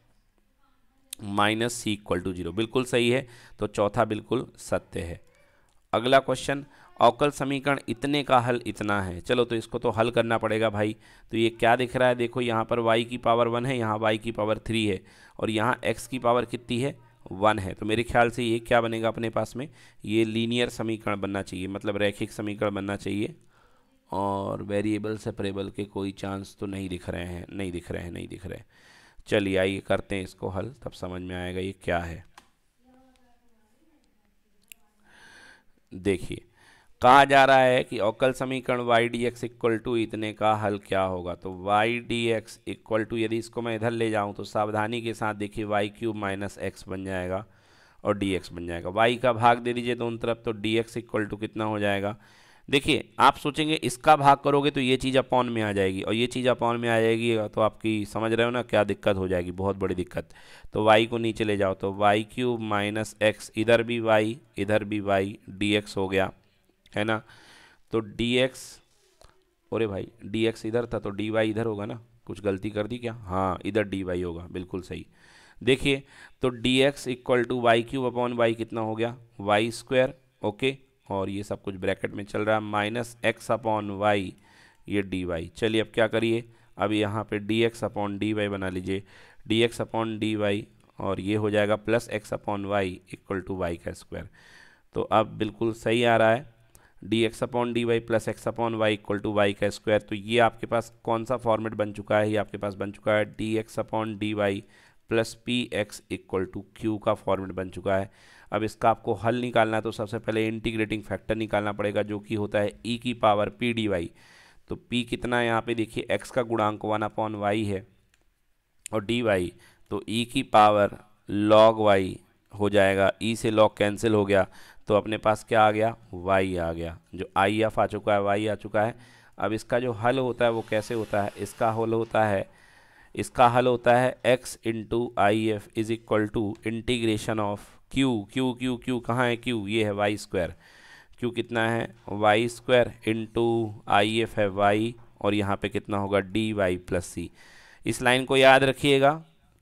minus c equal to zero बिल्कुल सही है तो चौथा बिल्कुल सत्य है अगला क्वेश्चन अवकल समीकरण इतने का हल इतना है चलो तो इसको तो हल करना पड़ेगा भाई तो ये क्या दिख रहा है देखो यहाँ पर वाई की पावर वन है यहाँ वाई की पावर थ्री है और यहाँ एक्स की पावर कितनी है वन है तो मेरे ख्याल से ये क्या बनेगा अपने पास में ये लीनियर समीकरण बनना चाहिए मतलब रैखिक समीकरण बनना चाहिए और वेरिएबल सेपरेबल के कोई चांस तो नहीं दिख रहे हैं नहीं दिख रहे हैं नहीं दिख रहे हैं चलिए आइए करते हैं इसको हल तब समझ में आएगा ये क्या है देखिए कहा जा रहा है कि अवकल समीकरण y d x equal to इतने का हल क्या होगा तो y d x equal to यदि इसको मैं इधर ले जाऊं तो सावधानी के साथ देखिए वाई क्यूब माइनस एक्स बन जाएगा और डी एक्स बन जाएगा वाई का भाग दे दीजिए दोनों तो तरफ तो डी एक्स इक्वल टू कितना हो जाएगा देखिए आप सोचेंगे इसका भाग करोगे तो ये चीज़ अपॉन में आ जाएगी और ये चीज़ अपॉन में आ जाएगी तो आपकी समझ रहे हो ना क्या दिक्कत हो जाएगी बहुत बड़ी दिक्कत तो वाई को नीचे ले जाओ तो वाई क्यूब माइनस एक्स इधर भी वाई इधर भी वाई डी एक्स हो गया है ना तो डी एक्स अरे भाई डी एक्स इधर था तो डी वाई इधर होगा ना कुछ गलती कर दी क्या हाँ इधर डी वाई होगा बिल्कुल सही देखिए तो d x equal to y cube upon y कितना हो गया वाई स्क्वायर ओके और ये सब कुछ ब्रैकेट में चल रहा है माइनस एक्स अपॉन वाई ये डी वाई चलिए अब क्या करिए अब यहाँ पे d x upon d y बना लीजिए d x upon d y और ये हो जाएगा plus x upon y equal to y का स्क्वायर तो अब बिल्कुल सही आ रहा है d x upon d y plus x upon y equal to y का स्क्वायर तो ये आपके पास कौन सा फॉर्मेट बन चुका है ये आपके पास बन चुका है d x upon d y plus p x equal to q का फॉर्मेट बन चुका है अब इसका आपको हल निकालना है तो सबसे पहले इंटीग्रेटिंग फैक्टर निकालना पड़ेगा जो कि होता है ई e की पावर पी डी वाई तो पी कितना है यहाँ पे देखिए एक्स का गुणांक वन अपॉन वाई है और डी वाई तो ई e की पावर लॉग वाई हो जाएगा ई e से लॉग कैंसिल हो गया तो अपने पास क्या आ गया वाई आ गया जो आई एफ आ चुका है वाई आ चुका है अब इसका जो हल होता है वो कैसे होता है इसका हल होता है इसका हल होता है x into I F is equal to integration of q q q q कहाँ है q ये है वाई स्क्वायर क्यू कितना है y square into I F है वाई और यहाँ पे कितना होगा डी वाई प्लस सी इस लाइन को याद रखिएगा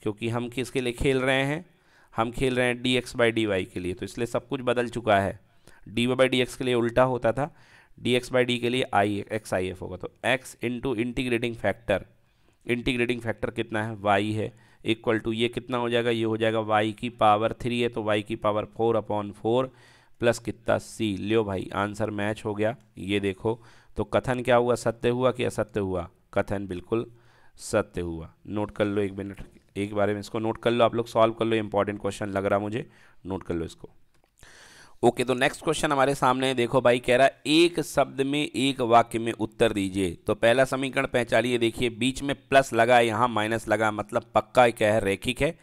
क्योंकि हम किसके लिए खेल रहे हैं हम खेल रहे हैं d x by d y के लिए तो इसलिए सब कुछ बदल चुका है d y by d x के लिए उल्टा होता था डी एक्स बाई डी के लिए आई एक्स आई एफ होगा तो x into integrating factor integrating factor कितना है वाई है इक्वल टू ये कितना हो जाएगा ये हो जाएगा वाई की पावर थ्री है तो वाई की power four upon four plus कितना सी लियो भाई आंसर मैच हो गया ये देखो तो कथन क्या हुआ सत्य हुआ कि असत्य हुआ कथन बिल्कुल सत्य हुआ नोट कर लो एक मिनट एक बारे में इसको नोट कर लो आप लोग सॉल्व कर लो इंपॉर्टेंट क्वेश्चन लग रहा मुझे नोट कर लो इसको ओके तो नेक्स्ट क्वेश्चन हमारे सामने देखो भाई कह रहा एक शब्द में एक वाक्य में उत्तर दीजिए तो पहला समीकरण पहचानिए देखिए बीच में प्लस लगा यहाँ माइनस लगा मतलब पक्का क्या है रेखिक है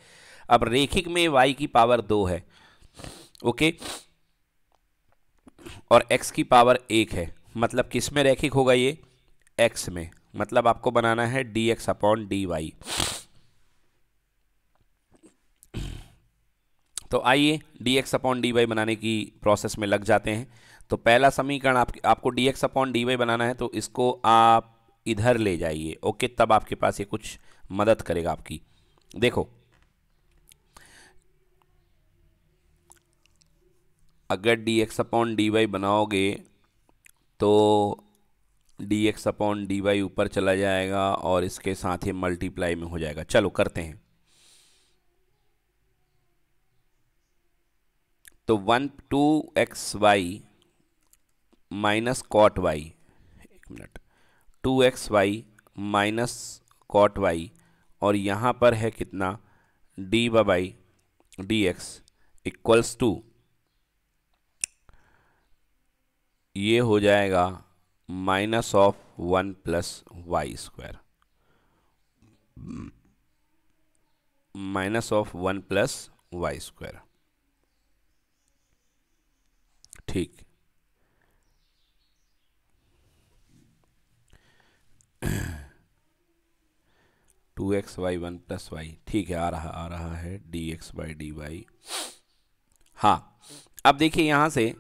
अब रेखिक में वाई की पावर दो है ओके और एक्स की पावर एक है मतलब किस में रेखिक होगा ये एक्स में मतलब आपको बनाना है d x upon d Y तो आइए d x upon d y बनाने की प्रोसेस में लग जाते हैं तो पहला समीकरण आप, आपको d x upon d y बनाना है तो इसको आप इधर ले जाइए ओके तब आपके पास ये कुछ मदद करेगा आपकी देखो अगर d x upon d y बनाओगे तो d x upon d y ऊपर चला जाएगा और इसके साथ ही मल्टीप्लाई में हो जाएगा चलो करते हैं तो one two x y minus cot y एक minute two x y minus cot y और यहाँ पर है कितना d by d x equals to ये हो जाएगा minus of one plus y square minus of one plus y square ठीक two x y one plus y ठीक है आ रहा आ रहा है d x by d y हाँ अब देखिए यहाँ से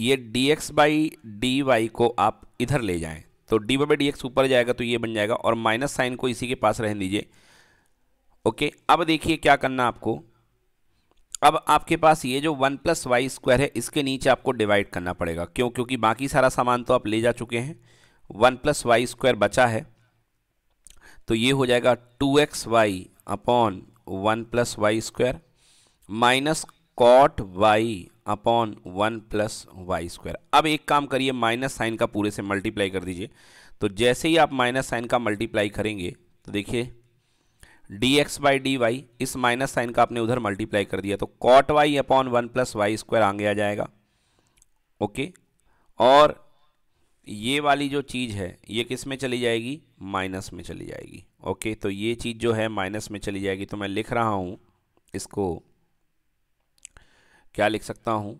ये D x by d y को आप इधर ले जाएं तो डी बाई डी एक्स ऊपर जाएगा तो ये बन जाएगा और माइनस साइन को इसी के पास रहने दीजिए ओके अब देखिए क्या करना आपको अब आपके पास ये जो वन प्लस वाई स्क्वायर है इसके नीचे आपको डिवाइड करना पड़ेगा क्यों क्योंकि बाकी सारा सामान तो आप ले जा चुके हैं वन प्लस वाई स्क्वायर बचा है तो ये हो जाएगा two x y upon one plus y square minus cot y upon one plus y square अब एक काम करिए माइनस साइन का पूरे से मल्टीप्लाई कर दीजिए तो जैसे ही आप माइनस साइन का मल्टीप्लाई करेंगे तो देखिए d x by d y इस माइनस साइन का आपने उधर मल्टीप्लाई कर दिया तो cot y upon one plus y square आगे आ जाएगा ओके और ये वाली जो चीज़ है ये किस में चली जाएगी माइनस में चली जाएगी ओके तो ये चीज़ जो है माइनस में चली जाएगी तो मैं लिख रहा हूँ इसको क्या लिख सकता हूँ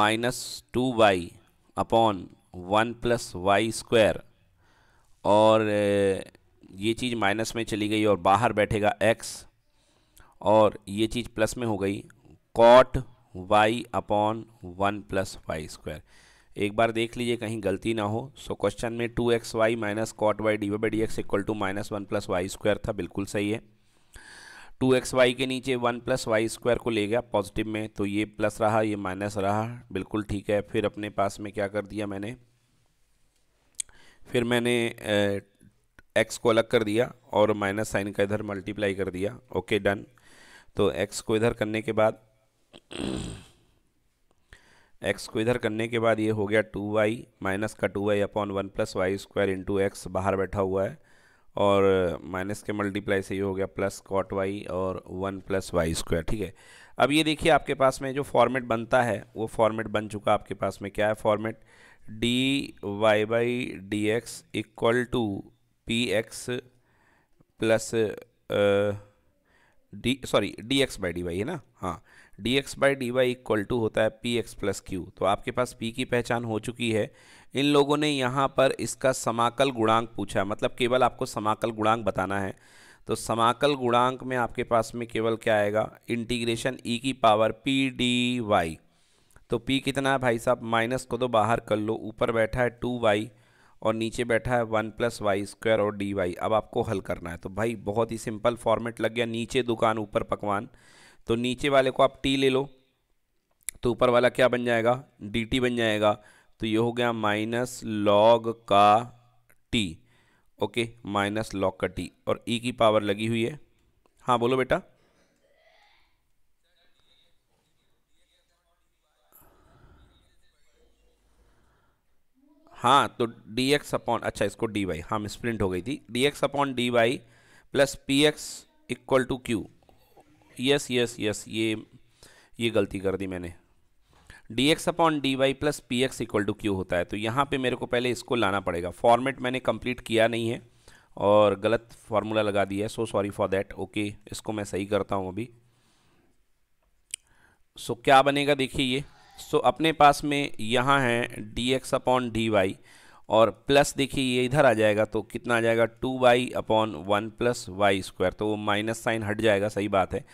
minus two y upon one plus y square और ये चीज़ माइनस में चली गई और बाहर बैठेगा एक्स और ये चीज़ प्लस में हो गई cot y upon one plus y square एक बार देख लीजिए कहीं गलती ना हो सो so, क्वेश्चन में two x y minus cot y d y d x equal to minus one plus y square था बिल्कुल सही है टू एक्स वाई के नीचे वन प्लस वाई स्क्वायर को ले गया पॉजिटिव में तो ये प्लस रहा ये माइनस रहा बिल्कुल ठीक है फिर अपने पास में क्या कर दिया मैंने फिर मैंने एक्स को अलग कर दिया और माइनस साइन का इधर मल्टीप्लाई कर दिया ओके डन तो एक्स को इधर करने के बाद एक्स को इधर करने के बाद ये हो गया टू वाई माइनस का two y upon one plus y square into x बाहर बैठा हुआ है और माइनस के मल्टीप्लाई से ये हो गया प्लस कॉट वाई और वन प्लस वाई स्क्वायर ठीक है अब ये देखिए आपके पास में जो फॉर्मेट बनता है वो फॉर्मेट बन चुका आपके पास में क्या है format d y by d x equal to p x plus d sorry d x by d y है ना हाँ d x by d y equal to होता है पी एक्स प्लस क्यू तो आपके पास पी की पहचान हो चुकी है इन लोगों ने यहाँ पर इसका समाकल गुणांक पूछा मतलब केवल आपको समाकल गुणांक बताना है तो समाकल गुणांक में आपके पास में केवल क्या आएगा इंटीग्रेशन ई e की पावर पी डी वाई तो पी कितना है भाई साहब माइनस को तो बाहर कर लो ऊपर बैठा है टू वाई और नीचे बैठा है वन प्लस वाई स्क्वायर और डी वाई अब आपको हल करना है तो भाई बहुत ही सिंपल फॉर्मेट लग गया नीचे दुकान ऊपर पकवान तो नीचे वाले को आप टी ले लो तो ऊपर वाला क्या बन जाएगा डी टी बन जाएगा तो ये हो गया माइनस लॉग का टी ओके माइनस लॉग का टी और ई e की पावर लगी हुई है हाँ बोलो बेटा हाँ तो डी एक्स अपॉन अच्छा इसको डी वाई हाँ मिसप्रिंट हो गई थी d x upon d y plus p x equal to q yes yes yes ये ये गलती कर दी मैंने d x upon d y plus p x equal to q होता है तो यहाँ पे मेरे को पहले इसको लाना पड़ेगा फॉर्मेट मैंने कंप्लीट किया नहीं है और गलत फार्मूला लगा दिया है so sorry for that okay इसको मैं सही करता हूँ अभी सो so, क्या बनेगा देखिए ये सो so, अपने पास में यहाँ है d x upon d y और प्लस देखिए ये इधर आ जाएगा तो कितना आ जाएगा two y upon one plus y square तो वो माइनस साइन हट जाएगा सही बात है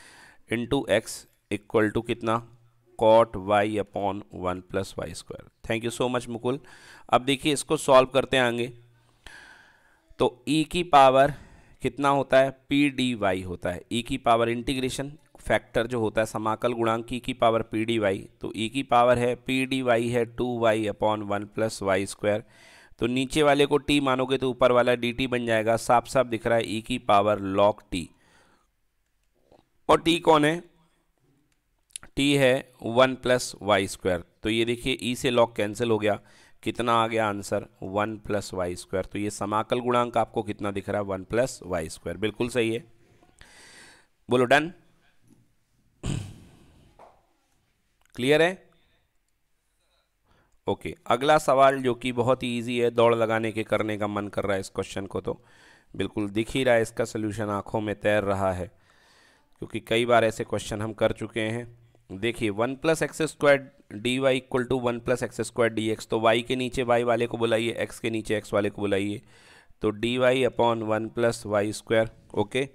इंटू एक्स इक्वल टू कितना cot y upon one plus y square thank you so much Mukul अब देखिए इसको सॉल्व करते आएंगे तो ई e की पावर कितना होता है पी डी वाई होता है ई e की पावर इंटीग्रेशन फैक्टर जो होता है समाकल गुणांक ई e की पावर पी डी वाई तो ई e की पावर है पी डी वाई है two y upon one plus y square तो नीचे वाले को टी मानोगे तो ऊपर वाला डी टी बन जाएगा साफ साफ दिख रहा है ई e की पावर लॉक टी और टी कौन है टी है वन प्लस वाई स्क्वायर तो ये देखिए ई से लॉक कैंसिल हो गया कितना आ गया answer one plus y square तो ये समाकल गुणांक आपको कितना दिख रहा है वन प्लस वाई स्क्वायर बिल्कुल सही है बोलो डन क्लियर है ओके अगला सवाल जो कि बहुत ही ईजी है दौड़ लगाने के करने का मन कर रहा है इस क्वेश्चन को तो बिल्कुल दिख ही रहा है इसका सलूशन आंखों में तैर रहा है क्योंकि कई बार ऐसे क्वेश्चन हम कर चुके हैं देखिए one plus x square d y equal to one plus x square d x तो वाई के नीचे वाई वाले को बुलाइए एक्स के नीचे एक्स वाले को बुलाइए तो d y upon one plus y square okay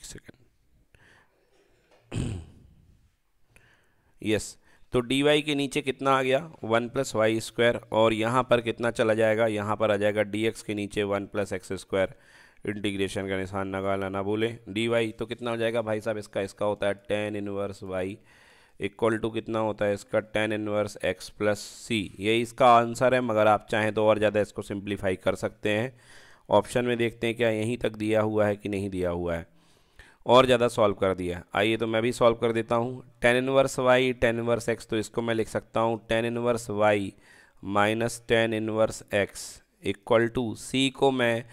एक सेकेंड यस तो डी के नीचे कितना आ गया वन प्लस वाई स्क्वायर और यहाँ पर कितना चला जाएगा यहाँ पर आ जाएगा डी के नीचे one plus x square integration का निशान नगाना ना बोले डी तो कितना हो जाएगा भाई साहब इसका इसका होता है tan inverse y equal to कितना होता है इसका tan inverse x plus c ये इसका आंसर है मगर आप चाहें तो और ज़्यादा इसको सिंप्लीफाई कर सकते हैं ऑप्शन में देखते हैं क्या यहीं तक दिया हुआ है कि नहीं दिया हुआ है और ज़्यादा सॉल्व कर दिया आइए तो मैं भी सॉल्व कर देता हूँ tan inverse y tan inverse x तो इसको मैं लिख सकता हूँ tan inverse y minus tan inverse x equal to c को मैं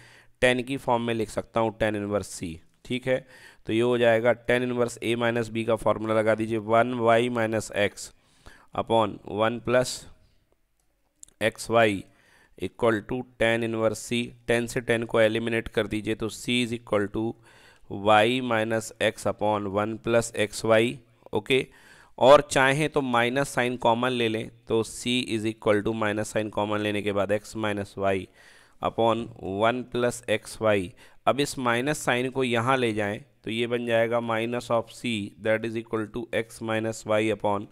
टेन की फॉर्म में लिख सकता हूँ टेन इनवर्स सी ठीक है तो ये हो जाएगा tan inverse a minus b का फॉर्मूला लगा दीजिए one y minus x upon one plus x y equal to tan inverse c tan से टेन को एलिमिनेट कर दीजिए तो c is equal to y minus x upon one plus x y okay और चाहें तो माइनस साइन कॉमन ले लें तो c is equal to minus sign common लेने के बाद x minus y upon one plus x y अब इस माइनस साइन को यहाँ ले जाएं तो ये बन जाएगा minus of c that is equal to x minus y upon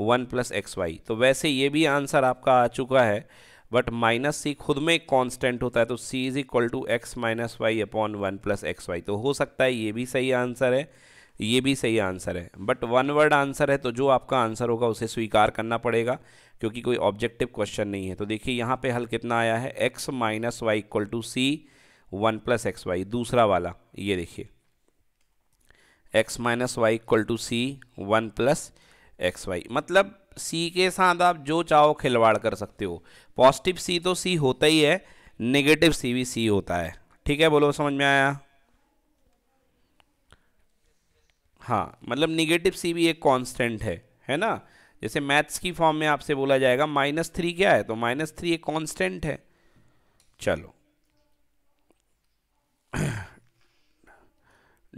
one plus x y तो वैसे ये भी आंसर आपका आ चुका है बट माइनस सी खुद में कांस्टेंट होता है तो c is equal to x minus y upon one plus x y तो हो सकता है ये भी सही आंसर है ये भी सही आंसर है बट वन वर्ड आंसर है तो जो आपका आंसर होगा उसे स्वीकार करना पड़ेगा क्योंकि कोई ऑब्जेक्टिव क्वेश्चन नहीं है तो देखिए यहाँ पे हल कितना आया है X minus Y equal to C one plus x Y दूसरा वाला ये देखिए X minus Y equal to C one plus x Y मतलब सी के साथ आप जो चाहो खिलवाड़ कर सकते हो पॉजिटिव सी तो सी होता ही है नेगेटिव सी भी सी होता है ठीक है बोलो समझ में आया हाँ मतलब नेगेटिव सी भी एक कांस्टेंट है है ना जैसे मैथ्स की फॉर्म में आपसे बोला जाएगा माइनस थ्री क्या है तो माइनस थ्री एक कांस्टेंट है चलो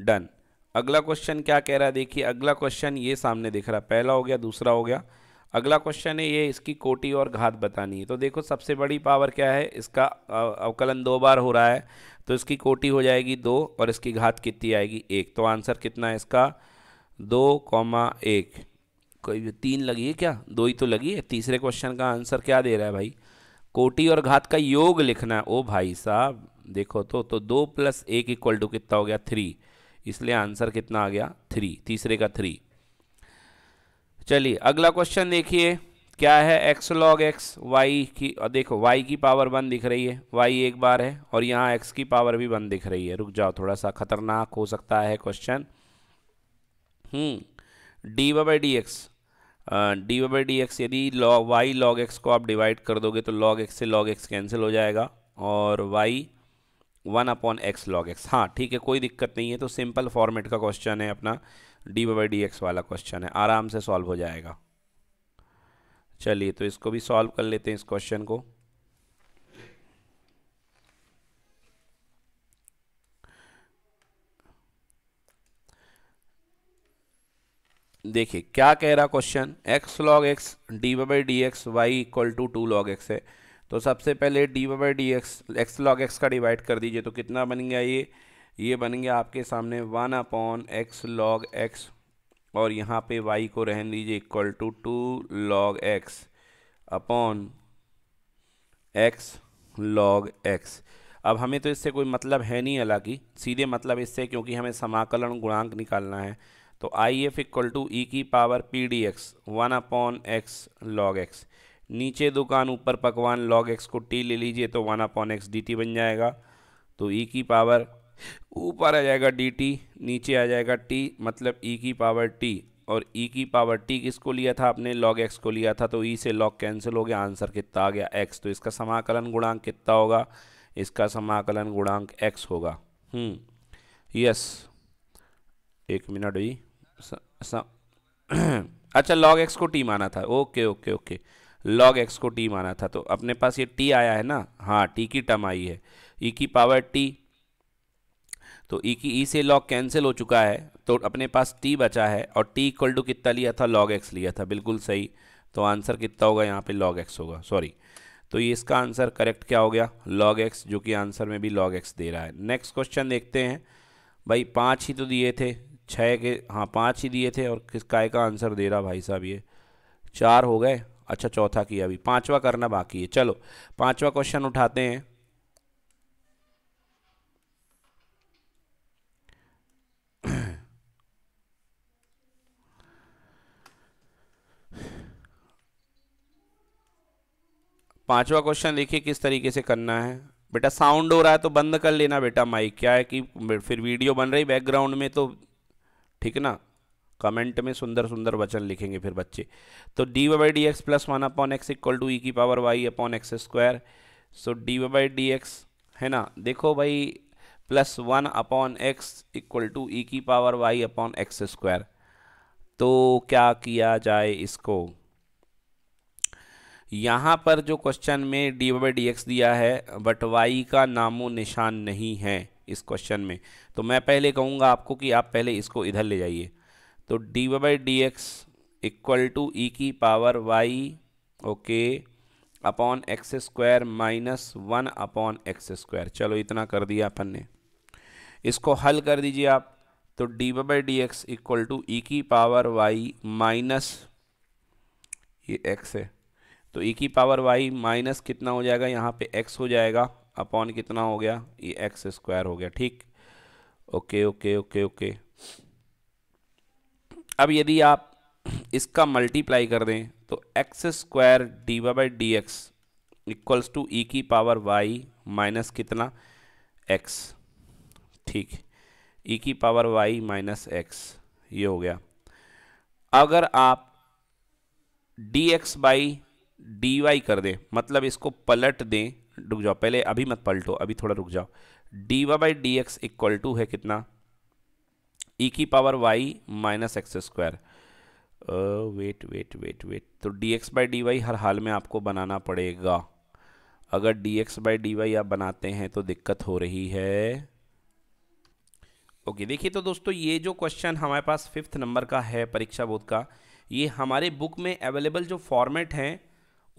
डन अगला क्वेश्चन क्या कह रहा है देखिए अगला क्वेश्चन ये सामने दिख रहा पहला हो गया दूसरा हो गया अगला क्वेश्चन है ये इसकी कोटी और घात बतानी है तो देखो सबसे बड़ी पावर क्या है इसका अवकलन दो बार हो रहा है तो इसकी कोटी हो जाएगी दो और इसकी घात कितनी आएगी एक तो आंसर कितना है इसका दो कौमा एक कोई तीन लगी है क्या दो ही तो लगी है तीसरे क्वेश्चन का आंसर क्या दे रहा है भाई कोटी और घात का योग लिखना है ओ भाई साहब देखो तो तो दो प्लस एक इक्वल टू कितना हो गया थ्री इसलिए आंसर कितना आ गया थ्री तीसरे का थ्री चलिए अगला क्वेश्चन देखिए क्या है एक्स लॉग एक्स वाई की और देखो वाई की पावर वन दिख रही है वाई एक बार है और यहाँ एक्स की पावर भी वन दिख रही है रुक जाओ थोड़ा सा खतरनाक हो सकता है question hmm d y d x d y d x यदि लॉ वाई लॉग एक्स को आप डिवाइड कर दोगे तो लॉग एक्स से लॉग एक्स कैंसिल हो जाएगा और y one upon x log x हाँ ठीक है कोई दिक्कत नहीं है तो सिंपल फॉर्मेट का क्वेश्चन है अपना डी बाई डी एक्स वाला क्वेश्चन है आराम से सॉल्व हो जाएगा चलिए तो इसको भी सॉल्व कर लेते हैं इस क्वेश्चन को देखिए क्या कह रहा question x log x d by d x y equal to two log x है तो सबसे पहले d y by d x x log x का डिवाइड कर दीजिए तो कितना बन गया ये ये बन गया आपके सामने one upon x log x और यहाँ पे वाई को रहन दीजिए equal to two log x upon x log x अब हमें तो इससे कोई मतलब है नहीं हालांकि सीधे मतलब इससे क्योंकि हमें समाकलन गुणांक निकालना है तो I F equal to e की power P d x one upon x log x नीचे दुकान ऊपर पकवान लॉग एक्स को टी ले लीजिए तो वन अपॉन एक्स डी बन जाएगा तो ई e की पावर ऊपर आ जाएगा डी टी नीचे आ जाएगा टी मतलब ई e की पावर टी और ई e की पावर टी किसको लिया था आपने लॉग एक्स को लिया था तो ई से लॉग कैंसिल हो गया आंसर कितना आ गया एक्स तो इसका समाकलन गुणांक कितना होगा इसका समाकलन गुणांक एक्स होगा यस हम्म, एक मिनट भी अच्छा लॉग एक्स को टी माना था okay okay okay log x को टी माना था तो अपने पास ये टी आया है ना हाँ टी की टर्म आई है ई e की पावर टी तो ई e की ई e से लॉग कैंसिल हो चुका है तो अपने पास टी बचा है और टी इक्वल टू कितना लिया था लॉग एक्स लिया था बिल्कुल सही तो आंसर कितना होगा यहाँ पे लॉग एक्स होगा सॉरी तो ये इसका आंसर करेक्ट क्या हो गया लॉग एक्स जो कि आंसर में भी लॉग एक्स दे रहा है नेक्स्ट क्वेश्चन देखते हैं भाई पाँच ही तो दिए थे छः के हाँ पाँच ही दिए थे और किस काय का आंसर दे रहा भाई साहब ये चार हो गए अच्छा चौथा किया अभी पांचवा करना बाकी है चलो पांचवा क्वेश्चन उठाते हैं पांचवा क्वेश्चन देखिए किस तरीके से करना है बेटा साउंड हो रहा है तो बंद कर लेना बेटा माइक क्या है कि फिर वीडियो बन रही बैकग्राउंड में तो ठीक ना कमेंट में सुंदर सुंदर वचन लिखेंगे फिर बच्चे तो d y by d x plus one upon x equal to e की power y upon x square so d y by d x है ना देखो भाई plus one upon x equal to e की power y upon x square तो क्या किया जाए इसको यहाँ पर जो क्वेश्चन में डी वाई डी एक्स दिया है बट वाई का नामो निशान नहीं है इस क्वेश्चन में तो मैं पहले कहूँगा आपको कि आप पहले इसको इधर ले जाइए तो d y by d x equal to e की power y okay upon x square minus one upon x square चलो इतना कर दिया अपन ने इसको हल कर दीजिए आप तो d y by d x equal to e की पावर वाई माइनस ये एक्स है तो ई e की पावर वाई माइनस कितना हो जाएगा यहाँ पे एक्स हो जाएगा अपॉन कितना हो गया ये एक्स स्क्वायर हो गया ठीक ओके ओके ओके ओके अब यदि आप इसका मल्टीप्लाई कर दें तो x square d y by d x equals to e की पावर वाई माइनस कितना एक्स ठीक ई e की पावर वाई माइनस एक्स ये हो गया अगर आप d x by d y कर दें मतलब इसको पलट दें रुक जाओ पहले अभी मत पलटो अभी थोड़ा रुक जाओ d y by d x equal to है कितना ई e की power y minus x square wait wait wait wait तो d x by d y हर हाल में आपको बनाना पड़ेगा अगर d x by d y आप बनाते हैं तो दिक्कत हो रही है ओके देखिए तो दोस्तों ये जो क्वेश्चन हमारे पास फिफ्थ नंबर का है परीक्षा बोध का ये हमारे बुक में अवेलेबल जो फॉर्मेट हैं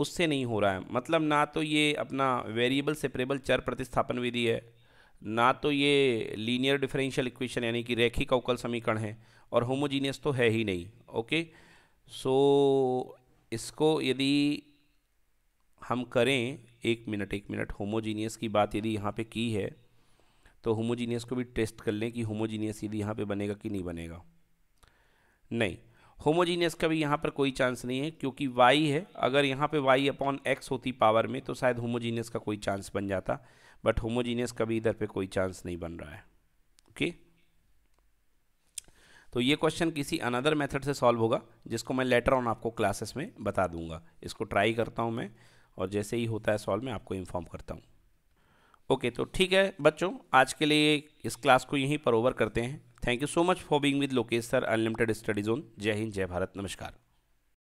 उससे नहीं हो रहा है मतलब ना तो ये अपना वेरिएबल सेपरेबल चर प्रतिस्थापन विधि है ना तो ये लीनियर डिफरेंशियल इक्वेशन यानी कि रैखिक अवकल समीकरण है और होमोजीनियस तो है ही नहीं ओके सो so, इसको यदि हम करें एक मिनट एक मिनट होमोजीनियस की बात यदि यहाँ पे की है तो होमोजीनियस को भी टेस्ट कर लें कि होमोजीनियस यदि यहाँ पे बनेगा कि नहीं बनेगा नहीं होमोजीनियस का भी यहाँ पर कोई चांस नहीं है क्योंकि वाई है अगर यहाँ पे वाई अपॉन एक्स होती पावर में तो शायद होमोजीनियस का कोई चांस बन जाता बट होमोजीनियस कभी इधर पे कोई चांस नहीं बन रहा है ओके तो ये क्वेश्चन किसी अनदर मेथड से सॉल्व होगा जिसको मैं लेटर ऑन आपको क्लासेस में बता दूंगा इसको ट्राई करता हूँ मैं और जैसे ही होता है सॉल्व मैं आपको इन्फॉर्म करता हूँ ओके तो ठीक है बच्चों आज के लिए इस क्लास को यहीं पर ओवर करते हैं thank you so much for being with Lokesh sir unlimited study zone जय हिंद जय भारत नमस्कार